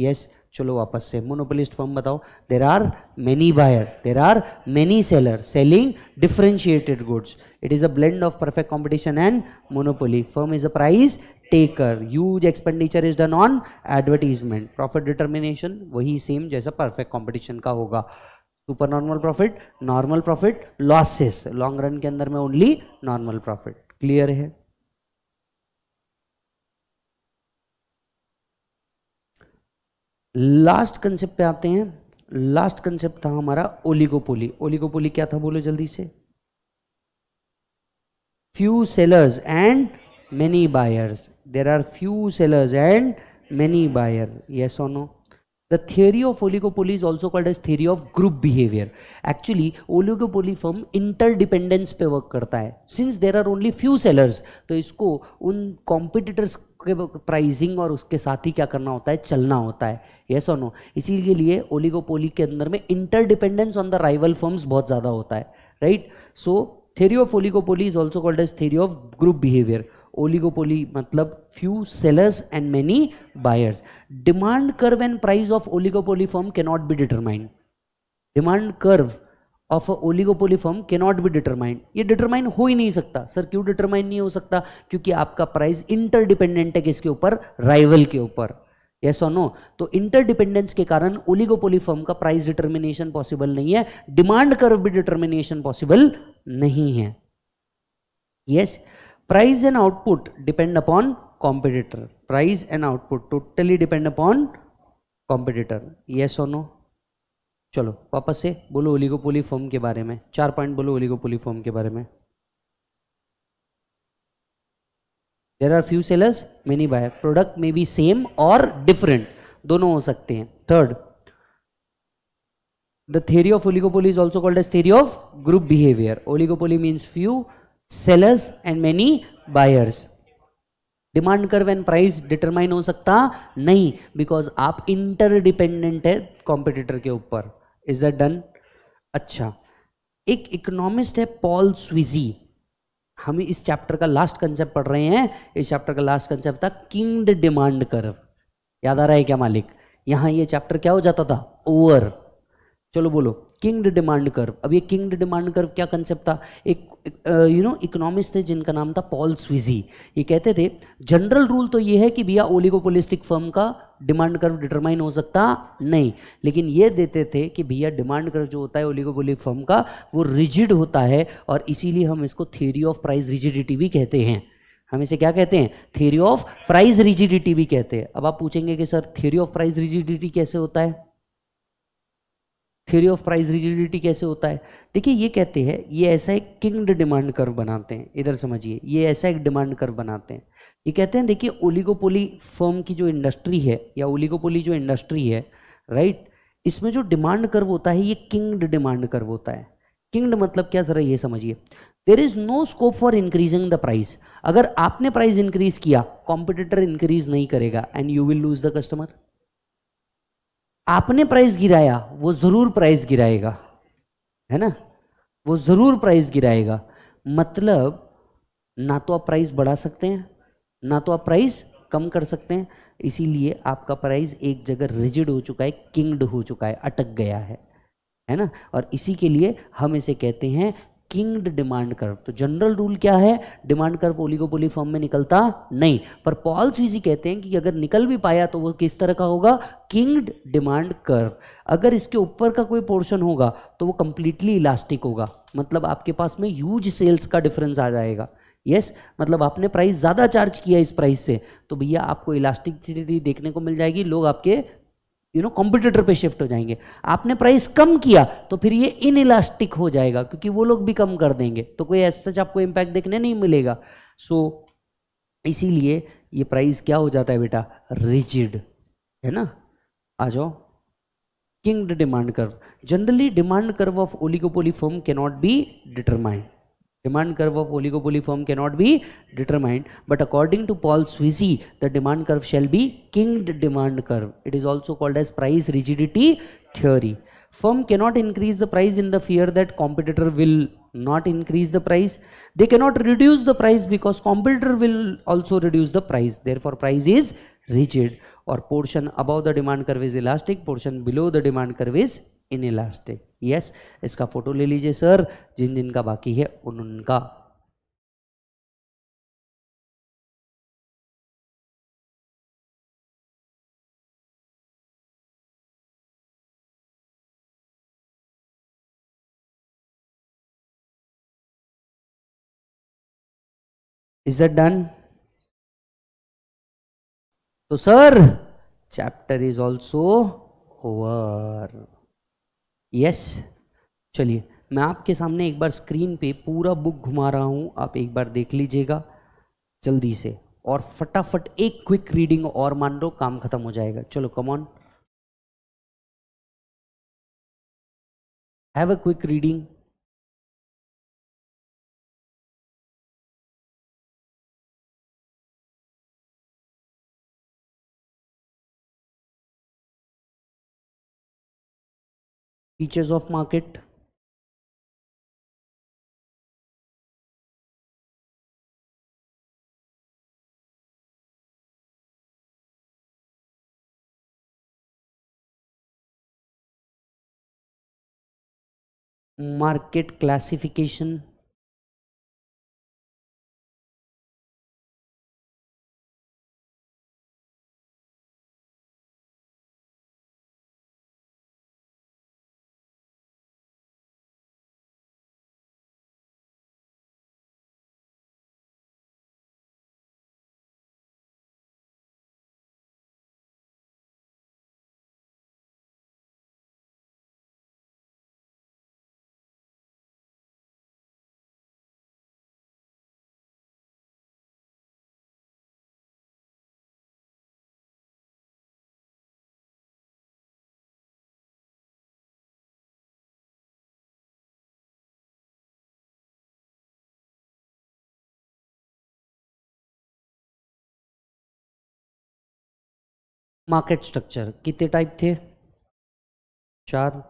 yes चलो वापस से मोनोपोलिस्ट फॉर्म बताओ there are many buyer there are many seller selling differentiated goods it is a blend of perfect competition and monopoly firm is a price taker huge expenditure is done on advertisement profit determination वही same जैसा perfect competition का होगा super normal profit normal profit losses long run के अंदर में only normal profit clear है last concept पे आते हैं लास्ट कंसेप्ट था हमारा ओलिगोपोली ओलिगोपोली क्या था बोलो जल्दी से few sellers and many buyers. There are few sellers and many buyer. Yes or no? The theory of oligopoly is also called as theory of group behavior. Actually, oligopoly firm interdependence पे work करता है since there are only few sellers तो इसको उन competitors के pricing और उसके साथ ही क्या करना होता है चलना होता है येस और नो इसीलिए लिए ओलिगोपोली के अंदर में interdependence on the rival firms बहुत ज़्यादा होता है right so theory of oligopoly is also called as theory of group behaviour oligopoly matlab मतलब few sellers and many buyers demand curve and price of oligopoly firm cannot be determined demand curve of oligopoly firm cannot be determined ये determine हो ही नहीं सकता sir क्यों determine नहीं हो सकता क्योंकि आपका प्राइस इंटरडिपेंडेंट है किसके ऊपर राइवल के ऊपर Yes और नो तो इंटरडिपेंडेंस के कारण ओलिगोपोली फर्म का प्राइस डिटर्मिनेशन पॉसिबल नहीं है डिमांड कर्व भी डिटर्मिनेशन पॉसिबल नहीं है yes yes? Price and output depend upon competitor price and output totally depend upon competitor ये or चलो वापस से बोलो ओलिगोपोली फॉर्म के बारे में चार पॉइंट बोलो ओलिगोपोली फॉर्म के बारे में there are few sellers many buyer product may be same और डिफरेंट दोनों हो सकते हैं third the theory of oligopoly is also called as theory of group behaviour oligopoly means few sellers and many buyers demand curve and price determine हो सकता नहीं because आप interdependent है कॉम्पिटिटर के ऊपर इज दैट डन अच्छा एक economist है पॉल स्विजी हम इस चैप्टर का लास्ट कंसेप्ट पढ़ रहे हैं इस चैप्टर का लास्ट कंसेप्ट था किंगड डिमांड कर्व याद आ रहा है क्या मालिक यहां ये चैप्टर क्या हो जाता था ओवर चलो बोलो किंगड डिमांड कर्व अब ये किंगड डिमांड कर्व क्या कंसेप्ट था एक यू नो इकोनॉमिस्ट थे जिनका नाम था पॉल स्विजी ये कहते थे जनरल रूल तो ये है कि भैया ओलिगोपोलिस्टिक फर्म का डिमांड कर्व डिटरमाइन हो सकता नहीं लेकिन ये देते थे कि भैया डिमांड कर्व जो होता है ओलिगोपोलिक फर्म का वो रिजिड होता है और इसीलिए हम इसको थ्योरी ऑफ प्राइस रिजिडिटी भी कहते हैं हम इसे क्या कहते हैं थियोरी ऑफ प्राइस रिजिडिटी भी कहते हैं अब आप पूछेंगे कि sir theory of price rigidity कैसे होता है थ्योरी ऑफ प्राइस रिजिडिटी कैसे होता है देखिए ये कहते हैं ये ऐसा एक किंगड डिमांड कर्व बनाते हैं इधर समझिए ये ऐसा एक डिमांड कर्व बनाते हैं ये कहते हैं देखिए ओलिगोपोली फर्म की जो इंडस्ट्री है या ओलिगोपोली जो इंडस्ट्री है राइट इसमें जो डिमांड कर्व होता है ये किंगड डिमांड कर्व होता है किंगड मतलब क्या ज़रा ये समझिए there is no scope for increasing the price अगर आपने प्राइस इंक्रीज किया कॉम्पिटिटर इंक्रीज नहीं करेगा and you will lose the customer आपने प्राइस गिराया वो ज़रूर प्राइस गिराएगा है ना वो ज़रूर प्राइस गिराएगा मतलब ना तो आप प्राइस बढ़ा सकते हैं ना तो आप प्राइस कम कर सकते हैं इसीलिए आपका प्राइस एक जगह रिजिड हो चुका है किंगड हो चुका है अटक गया है है ना और इसी के लिए हम इसे कहते हैं किंग्ड डिमांड कर्व तो जनरल रूल क्या है डिमांड कर्व ओलिगोपोली फॉर्म में निकलता नहीं पर पॉल स्वीजी कहते हैं कि अगर निकल भी पाया तो वो किस तरह का होगा किंग्ड डिमांड कर्व अगर इसके ऊपर का कोई पोर्शन होगा तो वो कंप्लीटली इलास्टिक होगा मतलब आपके पास में ह्यूज सेल्स का डिफरेंस आ जाएगा यस yes, मतलब आपने प्राइस ज़्यादा चार्ज किया इस प्राइस से तो भैया आपको इलास्टिसिटी देखने को मिल जाएगी लोग आपके यू नो कॉम्पिटिटर पे शिफ्ट हो जाएंगे आपने प्राइस कम किया तो फिर ये इन इलास्टिक हो जाएगा क्योंकि वो लोग भी कम कर देंगे तो कोई ऐसा सच आपको इम्पैक्ट देखने नहीं मिलेगा सो so, इसीलिए ये प्राइस क्या हो जाता है बेटा रिजिड है ना आ जाओ kinked demand curve generally demand curve of oligopoly firm cannot be determined Demand curve of oligopoly firm cannot be determined, but according to Paul Swissy, the demand curve shall be kinged demand curve. It is also called as price rigidity theory. Firm cannot increase the price in the fear that competitor will not increase the price. They cannot reduce the price because competitor will also reduce the price. Therefore, price is rigid or portion above the demand curve is elastic, portion below the demand curve is inelastic yes इसका photo ले लीजिए sir जिन जिन का बाकी है उन उनका is that done तो sir chapter is also over yes चलिए मैं आपके सामने एक बार स्क्रीन पे पूरा बुक घुमा रहा हूँ आप एक बार देख लीजिएगा जल्दी से और फटाफट एक क्विक रीडिंग और मान लो काम खत्म हो जाएगा चलो come on have a quick reading features of market market classification market structure कितने टाइप थे चार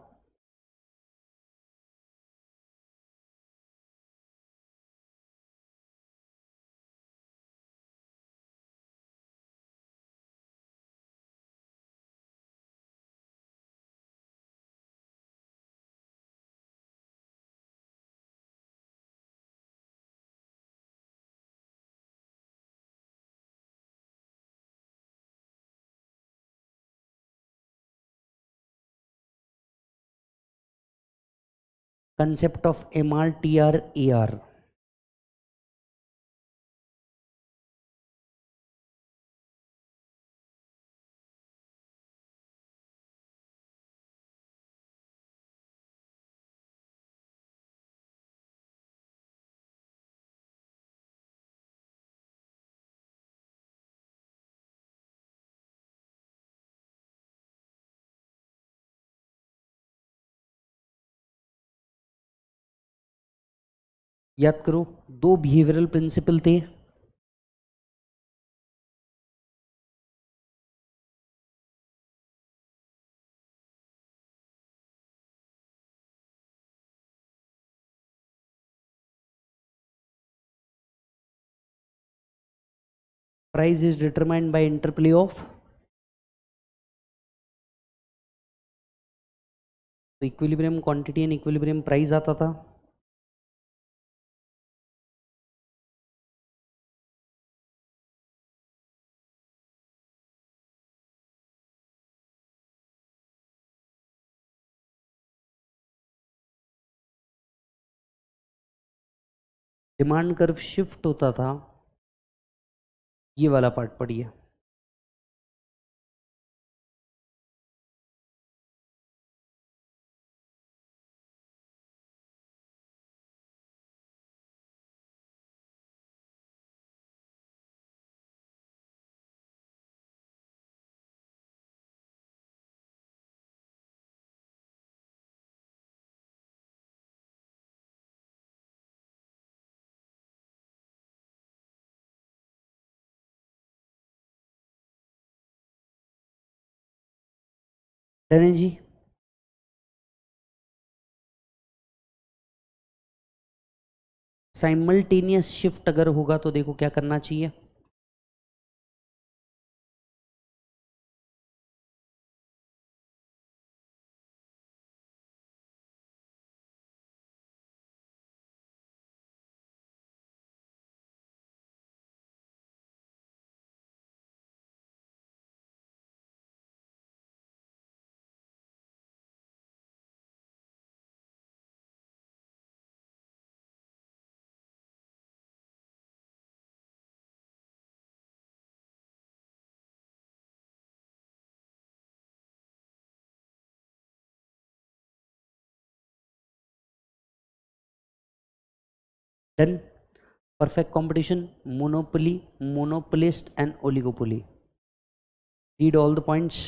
concept of MRTR er याद करो दो बिहेवियरल प्रिंसिपल थे price is determined by interplay of तो equilibrium quantity and equilibrium price आता था डिमांड कर्व शिफ्ट होता था ये वाला पार्ट पढ़िए तनु जी साइमल्टेनियस शिफ्ट अगर होगा तो देखो क्या करना चाहिए then perfect competition monopoly monopolist and oligopoly read all the points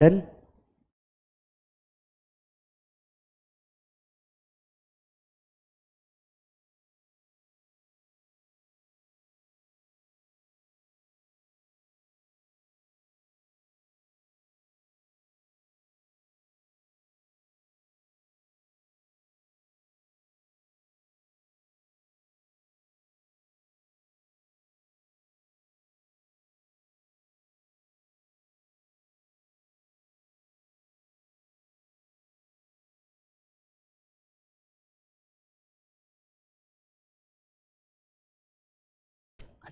then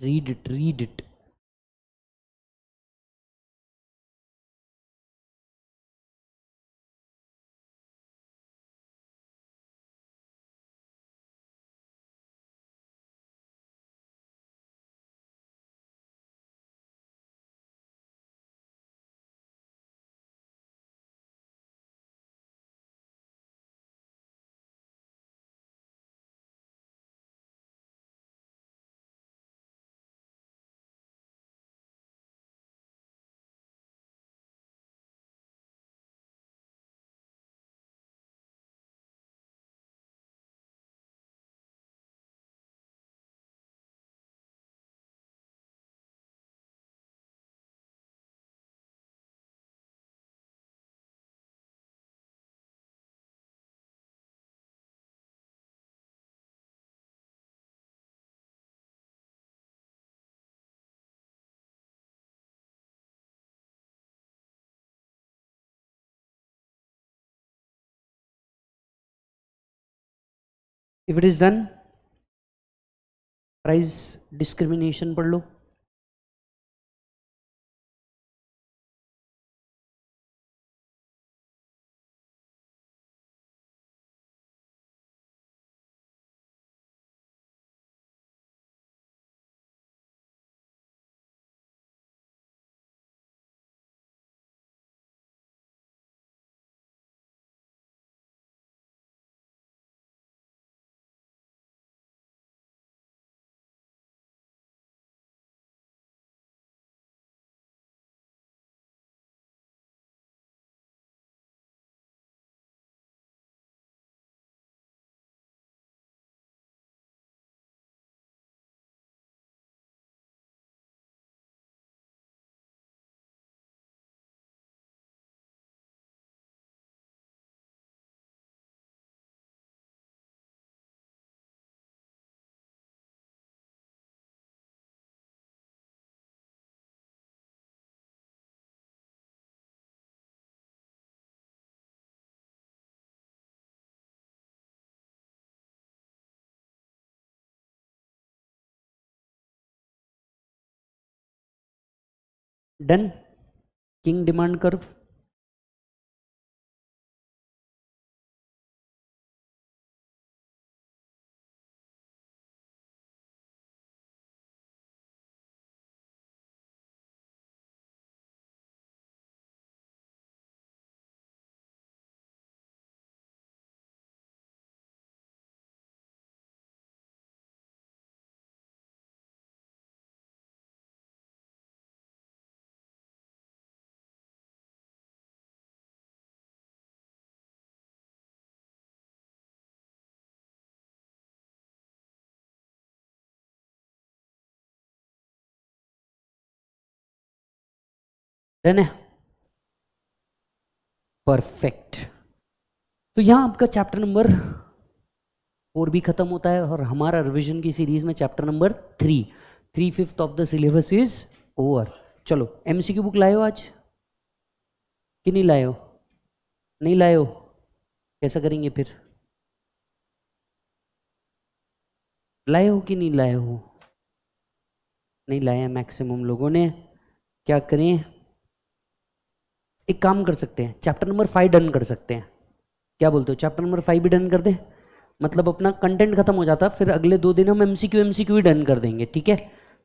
read it read it if it is done price discrimination पढ़ लो डन किंग डिमांड कर्व है ना परफेक्ट तो यहां आपका चैप्टर नंबर फोर भी खत्म होता है और हमारा रिविजन की सीरीज में chapter number three three fifth of the syllabus is over चलो एमसीक्यू बुक लाए हो आज कि नहीं लाए हो नहीं लाए हो कैसा करेंगे फिर लाए हो कि नहीं लाए हो नहीं लाया मैक्सिमम लोगों ने क्या करें एक काम कर सकते हैं चैप्टर नंबर फाइव डन कर सकते हैं क्या बोलते हो चैप्टर नंबर फाइव भी डन कर दें मतलब अपना कंटेंट खत्म हो जाता है फिर अगले दो दिन हम M C Q M C Q done कर देंगे ठीक है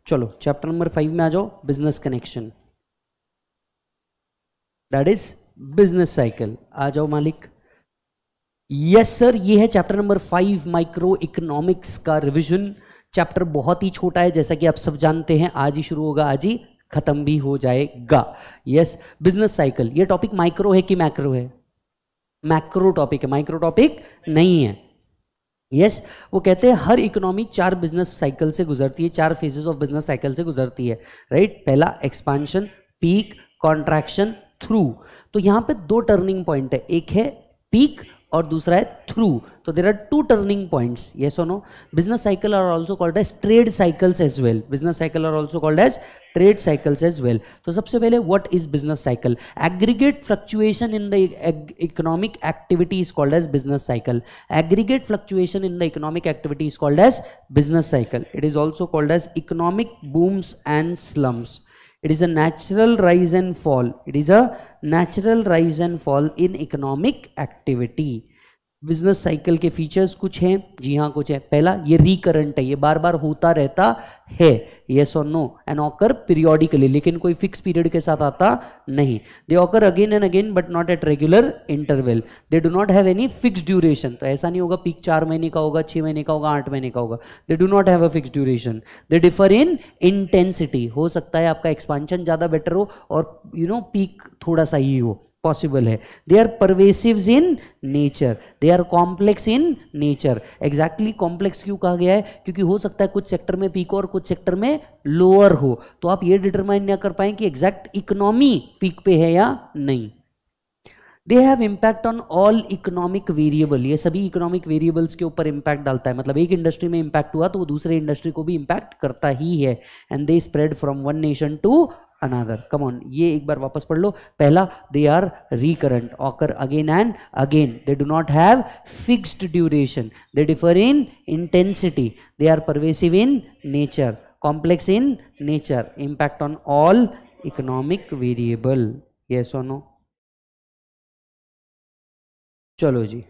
चलो चैप्टर नंबर फाइव में आ जाओ business connection that is business cycle आ जाओ मालिक यस सर ये है chapter number five micro economics का रिविजन चैप्टर बहुत ही छोटा है जैसा कि आप सब जानते हैं आज ही शुरू होगा आज ही खत्म भी हो जाएगा यस बिजनेस साइकिल ये टॉपिक माइक्रो है कि मैक्रो है मैक्रो टॉपिक है माइक्रो टॉपिक नहीं है यस yes, वो कहते हैं हर इकोनॉमी चार बिजनेस साइकिल से गुजरती है चार फेजेस ऑफ बिजनेस साइकिल से गुजरती है राइट right? पहला एक्सपांशन पीक कॉन्ट्रैक्शन थ्रू तो यहां पे दो टर्निंग पॉइंट है एक है पीक और दूसरा है थ्रू तो there are two turning points ये सोनो नो business cycle are also called as trade cycles as well business cycle are also called as trade cycles as well तो सबसे पहले what is business cycle aggregate fluctuation in the economic activity is called as business cycle aggregate fluctuation in the economic activity is called as business cycle it is also called as economic booms and slums It is a natural rise and fall. It is a natural rise and fall in economic activity. Business cycle के फीचर्स कुछ हैं जी हाँ कुछ है पहला ये recurrent है ये बार बार होता रहता है येस और नो एंड ऑकर पीरियोडिकली लेकिन कोई फिक्स पीरियड के साथ आता नहीं they occur again and again but not at regular interval they do not have any fix duration तो ऐसा नहीं होगा पीक चार महीने का होगा छः महीने का होगा आठ महीने का होगा they do not have a fix duration they differ in intensity हो सकता है आपका एक्सपांशन ज़्यादा बेटर हो और यू नो पीक थोड़ा सा ही हो possible hai they are pervasives in nature they are complex in nature exactly complex क्यों कहा गया है क्योंकि हो सकता है कुछ सेक्टर में पीक और कुछ सेक्टर में लोअर हो तो आप ये डिटरमाइन ना कर पाए कि एग्जैक्ट इकोनॉमी पीक पे है या नहीं they have impact on all economic variable ये सभी इकोनॉमिक वेरिएबल्स के ऊपर इम्पैक्ट डालता है मतलब एक इंडस्ट्री में इम्पैक्ट हुआ तो वो दूसरे इंडस्ट्री को भी इम्पैक्ट करता ही है and they spread from one nation to another come on ये एक बार वापस पढ़ लो पहला they are recurrent occur again and again they do not have fixed duration they differ in intensity they are pervasive in nature complex in nature impact on all economic variable ये or no चलो जी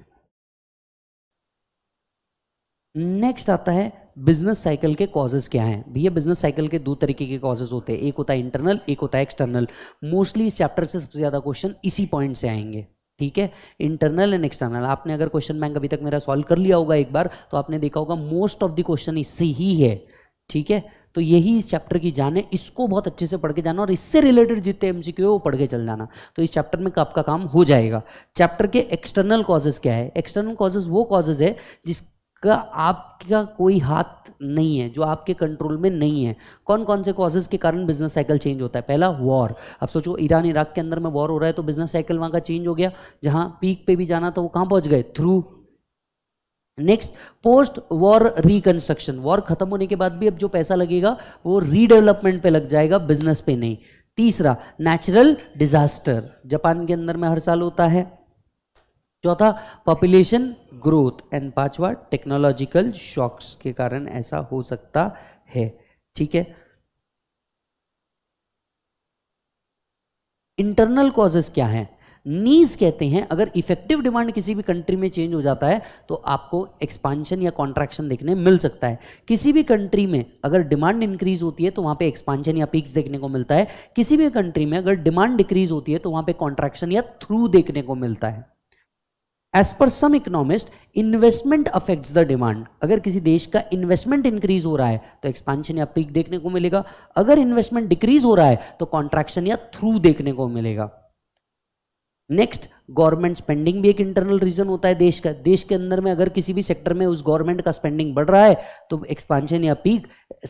next आता है business cycle के causes क्या हैं भैया business cycle के दो तरीके के कॉजेज़ होते हैं एक होता है इंटरनल एक होता है एक्सटर्नल मोस्टली इस चैप्टर से सबसे ज़्यादा क्वेश्चन इसी पॉइंट से आएंगे ठीक है इंटरनल एंड एक्सटर्नल आपने अगर क्वेश्चन बैंक अभी तक मेरा सॉल्व कर लिया होगा एक बार तो आपने देखा होगा मोस्ट ऑफ द क्वेश्चन इससे ही है ठीक है तो यही इस चैप्टर की जान है इसको बहुत अच्छे से पढ़ के जाना और इससे रिलेटेड जितने एम है वो पढ़ के चल जाना तो इस चैप्टर में आपका काम हो जाएगा चैप्टर के एक्सटर्नल कॉजेज क्या है एक्सटर्नल कॉजेज वो कॉजेज है जिस का आपका कोई हाथ नहीं है जो आपके कंट्रोल में नहीं है कौन कौन से कॉजेज के कारण बिजनेस साइकिल चेंज होता है पहला वॉर अब सोचो ईरान इराक के अंदर में वॉर हो रहा है तो बिजनेस साइकिल वहां का चेंज हो गया जहां पीक पे भी जाना था वो कहां पहुंच गए trough next post war reconstruction war खत्म होने के बाद भी अब जो पैसा लगेगा वो रीडेवलपमेंट पे लग जाएगा बिजनेस पे नहीं तीसरा नेचुरल डिजास्टर जापान के अंदर में हर साल होता है चौथा पॉपुलेशन ग्रोथ एंड पांचवा टेक्नोलॉजिकल शॉक्स के कारण ऐसा हो सकता है ठीक है इंटरनल कॉजेस क्या हैं नीज कहते हैं अगर इफेक्टिव डिमांड किसी भी कंट्री में चेंज हो जाता है तो आपको एक्सपांशन या कॉन्ट्रैक्शन देखने मिल सकता है किसी भी कंट्री में अगर डिमांड इंक्रीज होती है तो वहां पे एक्सपांशन या पीक्स देखने को मिलता है किसी भी कंट्री में अगर डिमांड डिक्रीज होती है तो वहां पे कॉन्ट्रैक्शन या थ्रू देखने को मिलता है as per some economist investment affect the demand अगर किसी देश का इन्वेस्टमेंट इंक्रीज हो रहा है तो एक्सपांशन या पीक देखने को मिलेगा अगर इन्वेस्टमेंट डिक्रीज हो रहा है तो कॉन्ट्रैक्शन या थ्रू देखने को मिलेगा नेक्स्ट गवर्नमेंट स्पेंडिंग भी एक इंटरनल रीजन होता है देश का देश के अंदर में अगर किसी भी सेक्टर में उस गवर्नमेंट का स्पेंडिंग बढ़ रहा है तो एक्सपांशन या पीक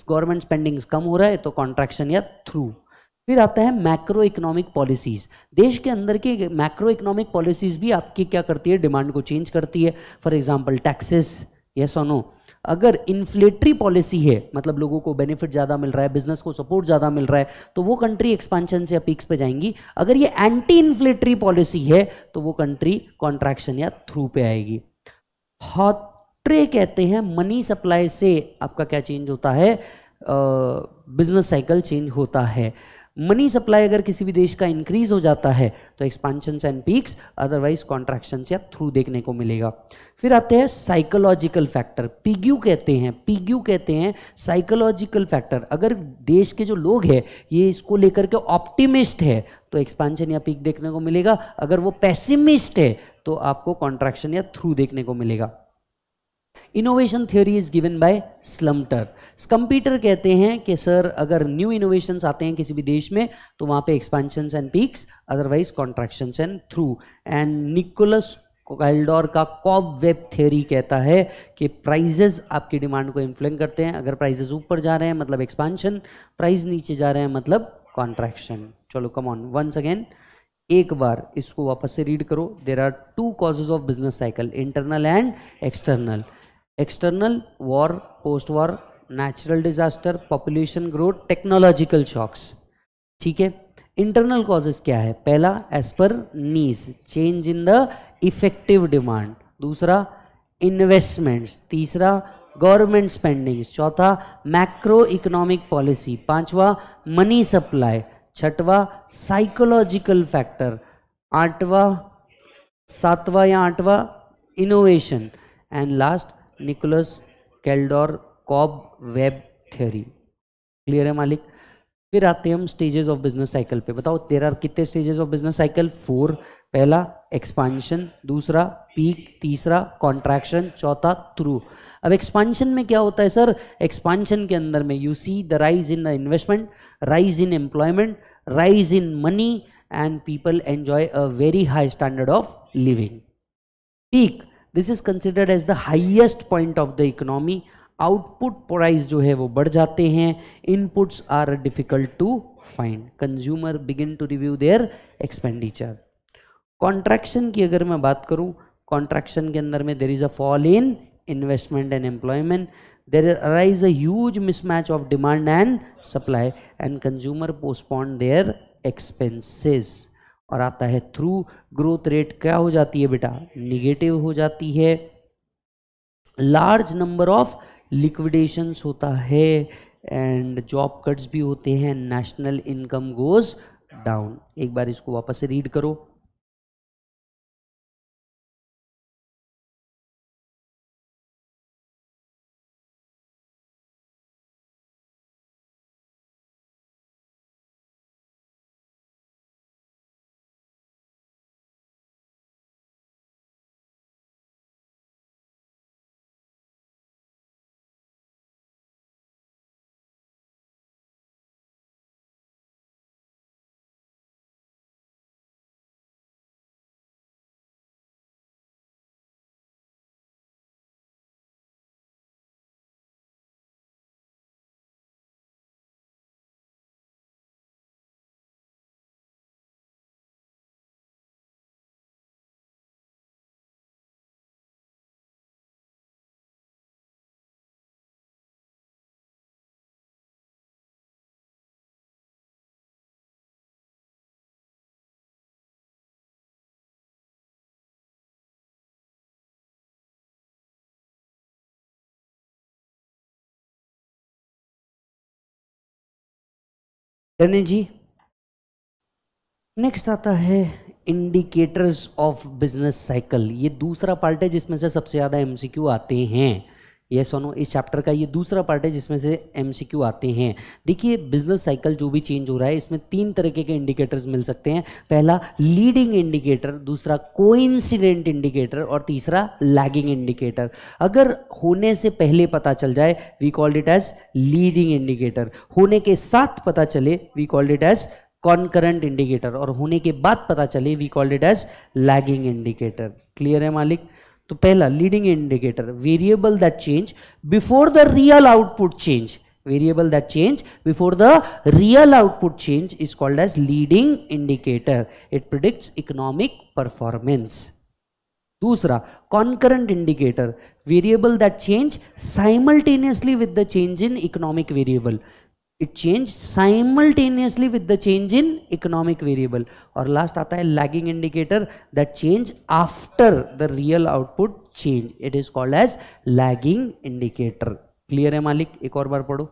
गवर्नमेंट स्पेंडिंग कम हो रहा है तो कॉन्ट्रैक्शन या थ्रू फिर आता है मैक्रो इकोनॉमिक पॉलिसीज़ देश के अंदर की मैक्रो इकोनॉमिक पॉलिसीज़ भी आपकी क्या करती है डिमांड को चेंज करती है फॉर एग्जाम्पल टैक्सेस ये सोनो अगर इन्फ्लेटरी पॉलिसी है मतलब लोगों को बेनिफिट ज़्यादा मिल रहा है बिजनेस को सपोर्ट ज़्यादा मिल रहा है तो वो कंट्री एक्सपांशन से अपीक्स पे जाएंगी अगर ये एंटी इन्फ्लेटरी पॉलिसी है तो वो कंट्री कॉन्ट्रैक्शन या थ्रू पे आएगी हॉट्रे कहते हैं मनी सप्लाई से आपका क्या चेंज होता है बिजनेस साइकिल चेंज होता है मनी सप्लाई अगर किसी भी देश का इंक्रीज हो जाता है तो expansion and peaks otherwise contraction या थ्रू देखने को मिलेगा फिर आते हैं साइकोलॉजिकल फैक्टर पीग्यू कहते हैं पीग्यू कहते हैं साइकोलॉजिकल फैक्टर अगर देश के जो लोग हैं ये इसको लेकर के ऑप्टिमिस्ट है तो एक्सपांशन या पीक देखने को मिलेगा अगर वो पैसिमिस्ट है तो आपको कॉन्ट्रैक्शन या थ्रू देखने को मिलेगा innovation theory is given by स्लम्टर कंप्यूटर कहते हैं कि सर अगर न्यू इनोवेशन आते हैं किसी भी देश में तो वहां पे expansion and peaks otherwise contraction and trough and Nicholas Kaldor का कॉब वेब थ्योरी कहता है कि प्राइजेज आपकी डिमांड को इन्फ्लुएंस करते हैं अगर प्राइजेज ऊपर जा रहे हैं मतलब एक्सपांशन प्राइज नीचे जा रहे हैं मतलब कॉन्ट्रैक्शन चलो कम ऑन वंस अगेन एक बार इसको वापस से रीड करो there are two causes of business cycle internal and external external war post war natural disaster population growth technological shocks ठीक है इंटरनल कॉजेस क्या है पहला as per needs change in the effective demand दूसरा investments तीसरा government spending चौथा macro economic policy पांचवा money supply छठवा साइकोलॉजिकल फैक्टर आठवा सातवा या आठवा innovation and last Nicholas Kaldor cobweb theory clear है मालिक फिर आते हैं हम स्टेजेस ऑफ बिजनेस साइकिल पे बताओ आर कितने stages of business cycle four पहला एक्सपांशन दूसरा पीक तीसरा कॉन्ट्रैक्शन चौथा थ्रू अब एक्सपांशन में क्या होता है सर एक्सपांशन के अंदर में you see the rise in the investment rise in employment rise in money and people enjoy a very high standard of living peak this is considered as the highest point of the economy output price जो है वो बढ़ जाते हैं inputs are difficult to find consumer begin to review their expenditure contraction की अगर मैं बात करूं कॉन्ट्रैक्शन के अंदर में there is a fall in investment and employment there arise as mismatch of demand and supply and consumer postponed their expenses और आता है थ्रू ग्रोथ रेट क्या हो जाती है बेटा निगेटिव हो जाती है लार्ज नंबर ऑफ लिक्विडेशंस होता है एंड जॉब कट्स भी होते हैं नेशनल इनकम गोज डाउन एक बार इसको वापस से रीड करो तने जी नेक्स्ट आता है इंडिकेटर्स ऑफ बिजनेस साइकिल ये दूसरा पार्ट है जिसमें से सबसे ज़्यादा एमसीक्यू आते हैं ये सोनो इस चैप्टर का ये दूसरा पार्ट है जिसमें से एमसीक्यू आते हैं देखिए बिजनेस साइकिल जो भी चेंज हो रहा है इसमें तीन तरीके के इंडिकेटर्स मिल सकते हैं पहला लीडिंग इंडिकेटर दूसरा कोइंसिडेंट इंडिकेटर और तीसरा लैगिंग इंडिकेटर अगर होने से पहले पता चल जाए we called it as leading indicator होने के साथ पता चले we called it as concurrent indicator और होने के बाद पता चले we called it as lagging indicator clear है मालिक तो पहला leading indicator variable that change before the real output change variable that change before the real output change is called as leading indicator. It predicts economic performance. Dusra, concurrent indicator, variable that change simultaneously with the change in economic variable. It change simultaneously with the change in economic variable और लास्ट आता है lagging indicator that change after the real output change it is called as lagging indicator clear है मालिक एक और बार पढ़ो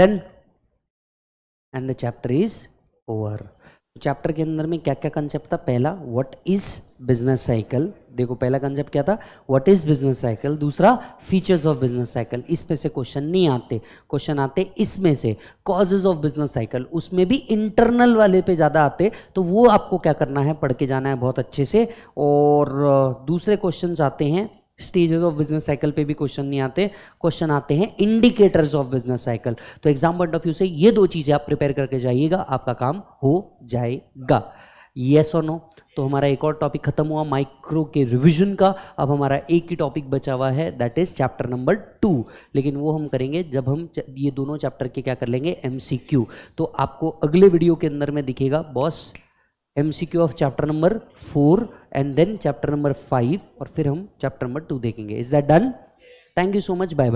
done and the chapter is over chapter के अंदर में क्या क्या कंसेप्ट था पहला व्हाट इज बिजनेस साइकिल देखो पहला कंसेप्ट क्या था व्हाट इज बिजनेस साइकिल दूसरा फीचर्स ऑफ बिजनेस साइकिल इसमें से क्वेश्चन नहीं आते क्वेश्चन आते इसमें से कॉजेज ऑफ बिजनेस साइकिल उसमें भी इंटरनल वाले पे ज़्यादा आते तो वो आपको क्या करना है पढ़ के जाना है बहुत अच्छे से और दूसरे क्वेश्चन आते हैं स्टेजेस ऑफ बिजनेस साइकिल पे भी क्वेश्चन नहीं आते क्वेश्चन आते हैं इंडिकेटर्स ऑफ बिजनेस साइकिल तो एग्जाम पॉइंट ऑफ व्यू से ये दो चीज़ें आप प्रिपेयर करके जाइएगा आपका काम हो जाएगा येस और नो तो हमारा एक और टॉपिक खत्म हुआ माइक्रो के रिवीजन का अब हमारा एक ही टॉपिक बचा हुआ है that is chapter number two लेकिन वो हम करेंगे जब हम ये दोनों चैप्टर के क्या कर लेंगे एमसीक्यू तो आपको अगले वीडियो के अंदर में दिखेगा boss MCQ of chapter number four and then chapter number five और फिर हम चैप्टर नंबर टू देखेंगे is that done thank you so much bye bye